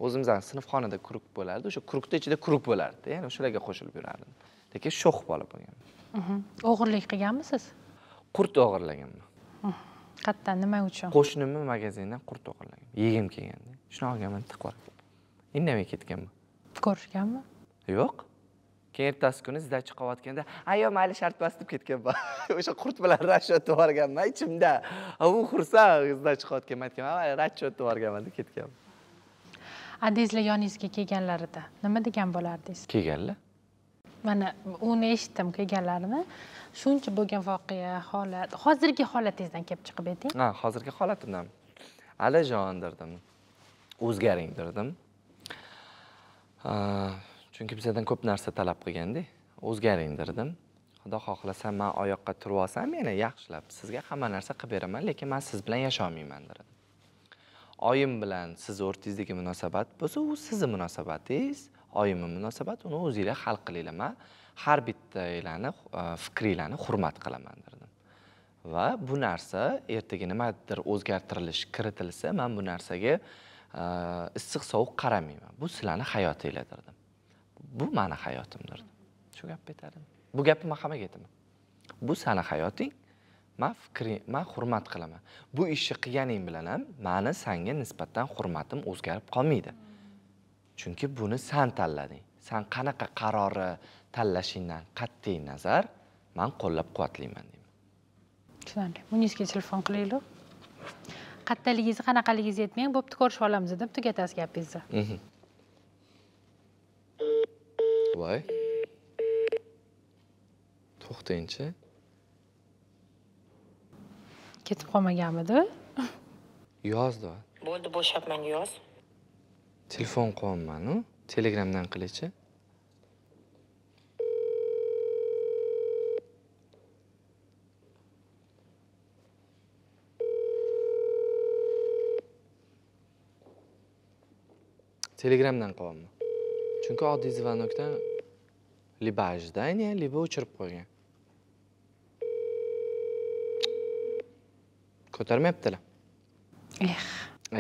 [SPEAKER 1] o'zimizdan sinfxonada kuruk bo'lardi o'sha kurukni ichida kuruk bo'lardi ya'ni o'shalarga qo'shilib yurardim lekin sho'x bola bo'lgan
[SPEAKER 2] mhm. o'g'irlik qilganmisiz
[SPEAKER 1] qurt o'g'irlaganman
[SPEAKER 2] mhm. qayerdan nima uchun
[SPEAKER 1] qo'shnimni magazindan qurt o'g'irlagan yegim kelganda shuni olganman tiqib indamay ketganman ko'rishganmi yo'q keyin ertasi kuni sizda chiqayotganda ayo mayli shart ketgan ketganman o'sha qurt bilan расчетni yuborganman ichimda u xursand izlab chiqayotganman aytganman расчетni yuborganman deb ketganman
[SPEAKER 2] adizlar yoningizga kelganlarida nima degan bo'lardingiz kelganlar mana uni eshitdim kelganlarini shuncha bo'lgan voqea holat hozirgi holatingizdan kelib chiqib ayting ha
[SPEAKER 1] hozirgi holatimdan alijon dirdim. o'zgaring derdim chunki bizadan ko'p narsa talab qilganda o'zgaringdir xudo xohlasa man oyoqqa turib olsam yana yaxshilab sizga hamma narsa qilib beraman lekin man siz bilan yasholmayman dedim oyim bilan siz o'rtangizdagi munosabat bo'lsa u sizni munosabatingiz oyimni munosabati uni o'zinglar hal qilinglar man har bittanglarni e, fikringlarni hurmat qilaman dedim va bu narsa ertaga nimadir o'zgartirilish kiritilsa man bu narsaga e, issiq sovuq qaramayman bu sizlarni hayotinglar dedim bu mani hayotimdir shu gapni aytadimi bu gapni man hammaga aytaman bu sani hayoting man fikring man hurmat qilaman bu ishni qilganing bilan ham mani sanga nisbatan hurmatim o'zgarib qolmaydi chunki buni san tanlading san qanaqa qarorni tanlashingdan qat'iy nazar man qo'llab quvvatlayman deyman
[SPEAKER 2] tushunarli munisga telefon qilaylik qattaligingizni qanaqaligingizni aytmang bo'pti ko'rishib olamiz deb tugatasiz gapingizni mhm.
[SPEAKER 1] voy to'xtangchi
[SPEAKER 2] ketib qolmaganmidi yozdi bo'ldi bo'shapman yoz
[SPEAKER 1] telefon qo'yman-ku, telegramdan qilichi telegramdan qilyapman chunki oddiy звонокdan libajda ayni liba o'chirib qo'ygan ko'tarmayaptilar eh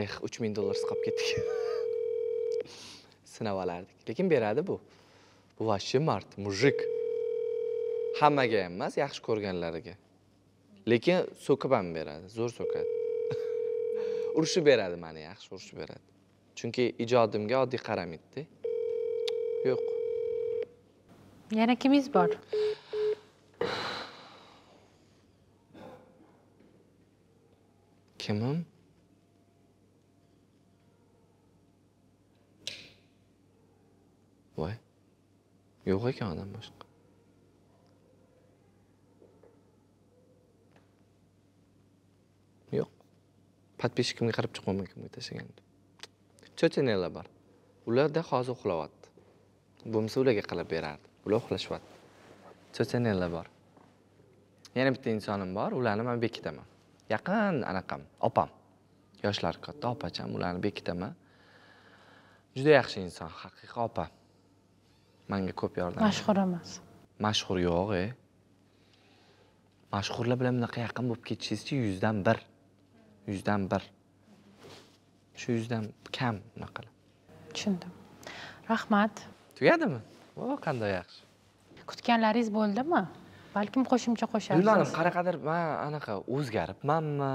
[SPEAKER 1] eh uch ming dollar qolib ketdik sinab olardik lekin beradi bu bu вообще mard мужик hammaga ham emas yaxshi ko'rganlariga lekin so'kib ham beradi zo'r so'kadi urishib beradi mani yaxshi urishib beradi chunki ijodimga oddiy qaramaydida yo'q
[SPEAKER 2] yana kimingiz bor
[SPEAKER 1] kimim voy yo'q ekan odam boshqa yo'q подписчикimga qarab chiqolmagan tashlagan chechenela bor ularda hozir uxlayapti bo'lmasa ularga qilib berardi ular uxlashyapti chechenlar bor yana bitta insonim bor ularni man bekitaman yaqin anaqam opam yoshlari katta opacham ularni bekitaman juda yaxshi inson haqiqiy opa manga ko'p yordam mashhur emas mashhur yo'q e mashhurlar bilan bunaqa yaqin bo'lib ketishingizchi yuzdan bir yuzdan bir shu yuzdan kam unaqa
[SPEAKER 2] tushundim rahmat tugadimi o
[SPEAKER 1] qanday yaxshi
[SPEAKER 2] kutganlaringiz bo'ldimi balkim qo'shimcha qo'sharsiz gulxanim
[SPEAKER 1] qanaqadir man anaqa o'zgaribmanmi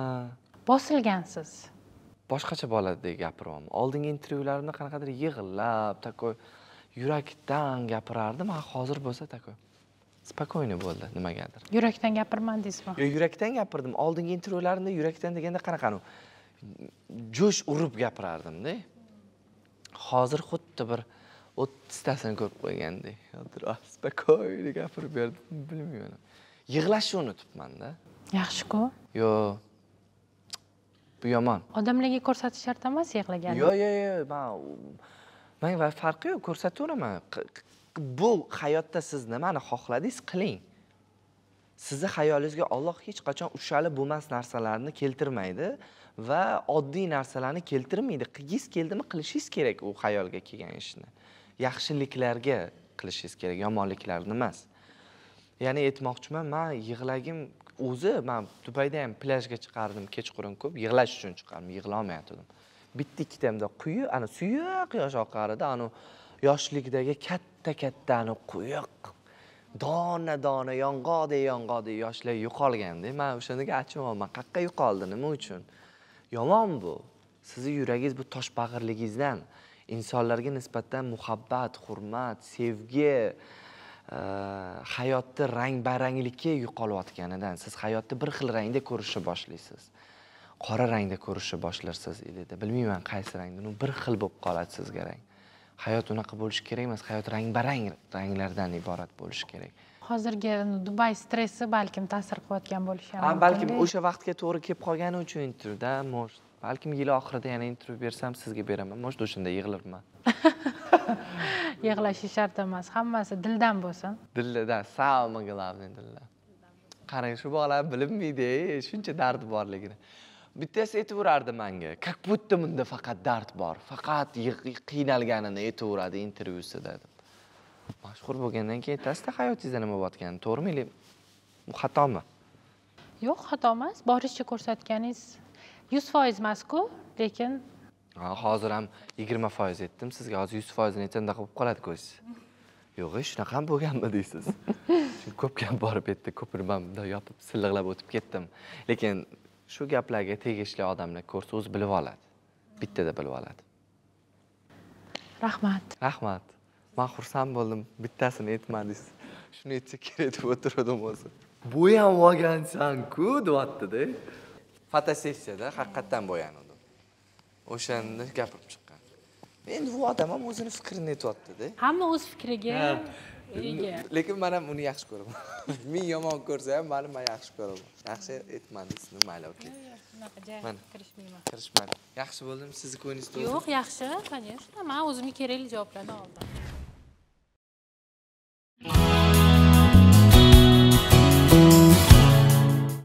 [SPEAKER 2] bosilgansiz
[SPEAKER 1] boshqacha boladek gapiryapman oldingi intervyularimda qanaqadir yig'lab такой yurakdan gapirardim a hozir bo'lsa такой спокойно bo'ldi nimagadir
[SPEAKER 2] yurakdan gapirmadingizmi yo'q
[SPEAKER 1] yurakdan gapirdim oldingi intervyularimda yurakdan deganda qanaqani jo'sh urib gapirardimda hozir xuddi bir o'ttiztasini ko'rib qo'ygandek o'tirib ah, спокойно gapirib berdi bilmayman yig'lashni unutibmanda yaxshiku yo'q bu yomon
[SPEAKER 2] odamlarga ko'rsatish shart emas yig'lagan yo'q
[SPEAKER 1] yo'q yo'q man man farqi yo'q ko'rsataveraman bu hayotda siz nimani xohladingiz qiling sizni xayolingizga Alloh hech qachon ushalib bo'lmas narsalarni keltirmaydi va oddiy narsalarni keltirmaydi qilgingiz keldimi qilishingiz kerak u xayolga kelgan ishni yaxshiliklarga qilishingiz kerak yomonliklarni emas ya'ni aytmoqchiman man yig'lagim o'zi man dubayda ham plyajga chiqardim kechqurun ko'p yig'lash uchun chiqardim yig'lolmayotgandim bitta ikkita bundoq quyi ana suyuq yosh oqar edi yoshlikdagi katta katta anavi quyuq dona dona yong'oqdek yong'oqdek yoshlar yo'qolganda man o'shanga achinyapman qayerqa yo'qoldi nima uchun yomon bu sizni yuragingiz bu toshbag'irligingizdan insonlarga nisbatan muhabbat hurmat sevgi e, hayotni rang baranglikka yo'qolayotganidan siz hayotni bir xil rangda ko'rishni boshlaysiz qora rangda ko'rishni boshlarsiz ilida bilmayman qaysi rangda u bir xil bo'lib qoladi sizga rang hayot unaqa bo'lishi kerak emas hayot rang barang ranglardan iborat bo'lishi kerak
[SPEAKER 2] hozirgi dubay stressi balkim ta'sir qilayotgan bo'lishi ham mumkin balkim o'sha
[SPEAKER 1] vaqtga to'g'ri kelib qolgani uchundirda может balkim yil oxirida yana intervyu bersam sizga beraman может o'shanda yig'labman
[SPEAKER 2] yig'lashi shart emas hammasi dildan bo'lsin
[SPEAKER 1] dildan самый главный dildan qarang shu bola bilinmaydi shuncha dardi borligini bittasi aytaverardi manga как будто bunda faqat dard bor faqat qiynalganini aytaveradi intervyusida deb mashhur bo'lgandan keyin aytasizda hayotingizda nima bo'layotganini to'g'rimi bu xatomi
[SPEAKER 2] yo'q xato emas boricha ko'rsatganingiz yuz foiz emasku lekin
[SPEAKER 1] hozir ham yigirma foiz aytdim sizga hozir yuz foizini aytsam unaqa bo'lib ko'z siz yo'q shunaqa ham bo'lganmi deysiz ko'p gap borib aytdi ko'pini man bunday yopib silliqlab o'tib ketdim lekin shu gaplarga tegishli odamlar ko'rsa o'zi bilib oladi bittada bilib oladi rahmat rahmat man xursand bo'ldim bittasini aytmadingiz shuni aytsa kerak deb o'tiruvdim o'zi bu ham olgansanku deyaptida fotosessiyada haqiqatdan bo'yanuvdim o'shanda gapirib chiqqan endi bu odam ham o'zini fikrini aytyaptida
[SPEAKER 2] hamma o'z fikriga ega
[SPEAKER 1] lekin man ham uni yaxshi ko'raman men yomon ko'rsa ham mani man yaxshi ko'raman yaxshi aytmadingiz mayli okey unaqa kirishmayman kirishmadi yaxshi bo'ldimi sizni ko'nglingiz to'ldi yo'q
[SPEAKER 2] yaxshi конечно man o'zimga kerakli javoblarni oldim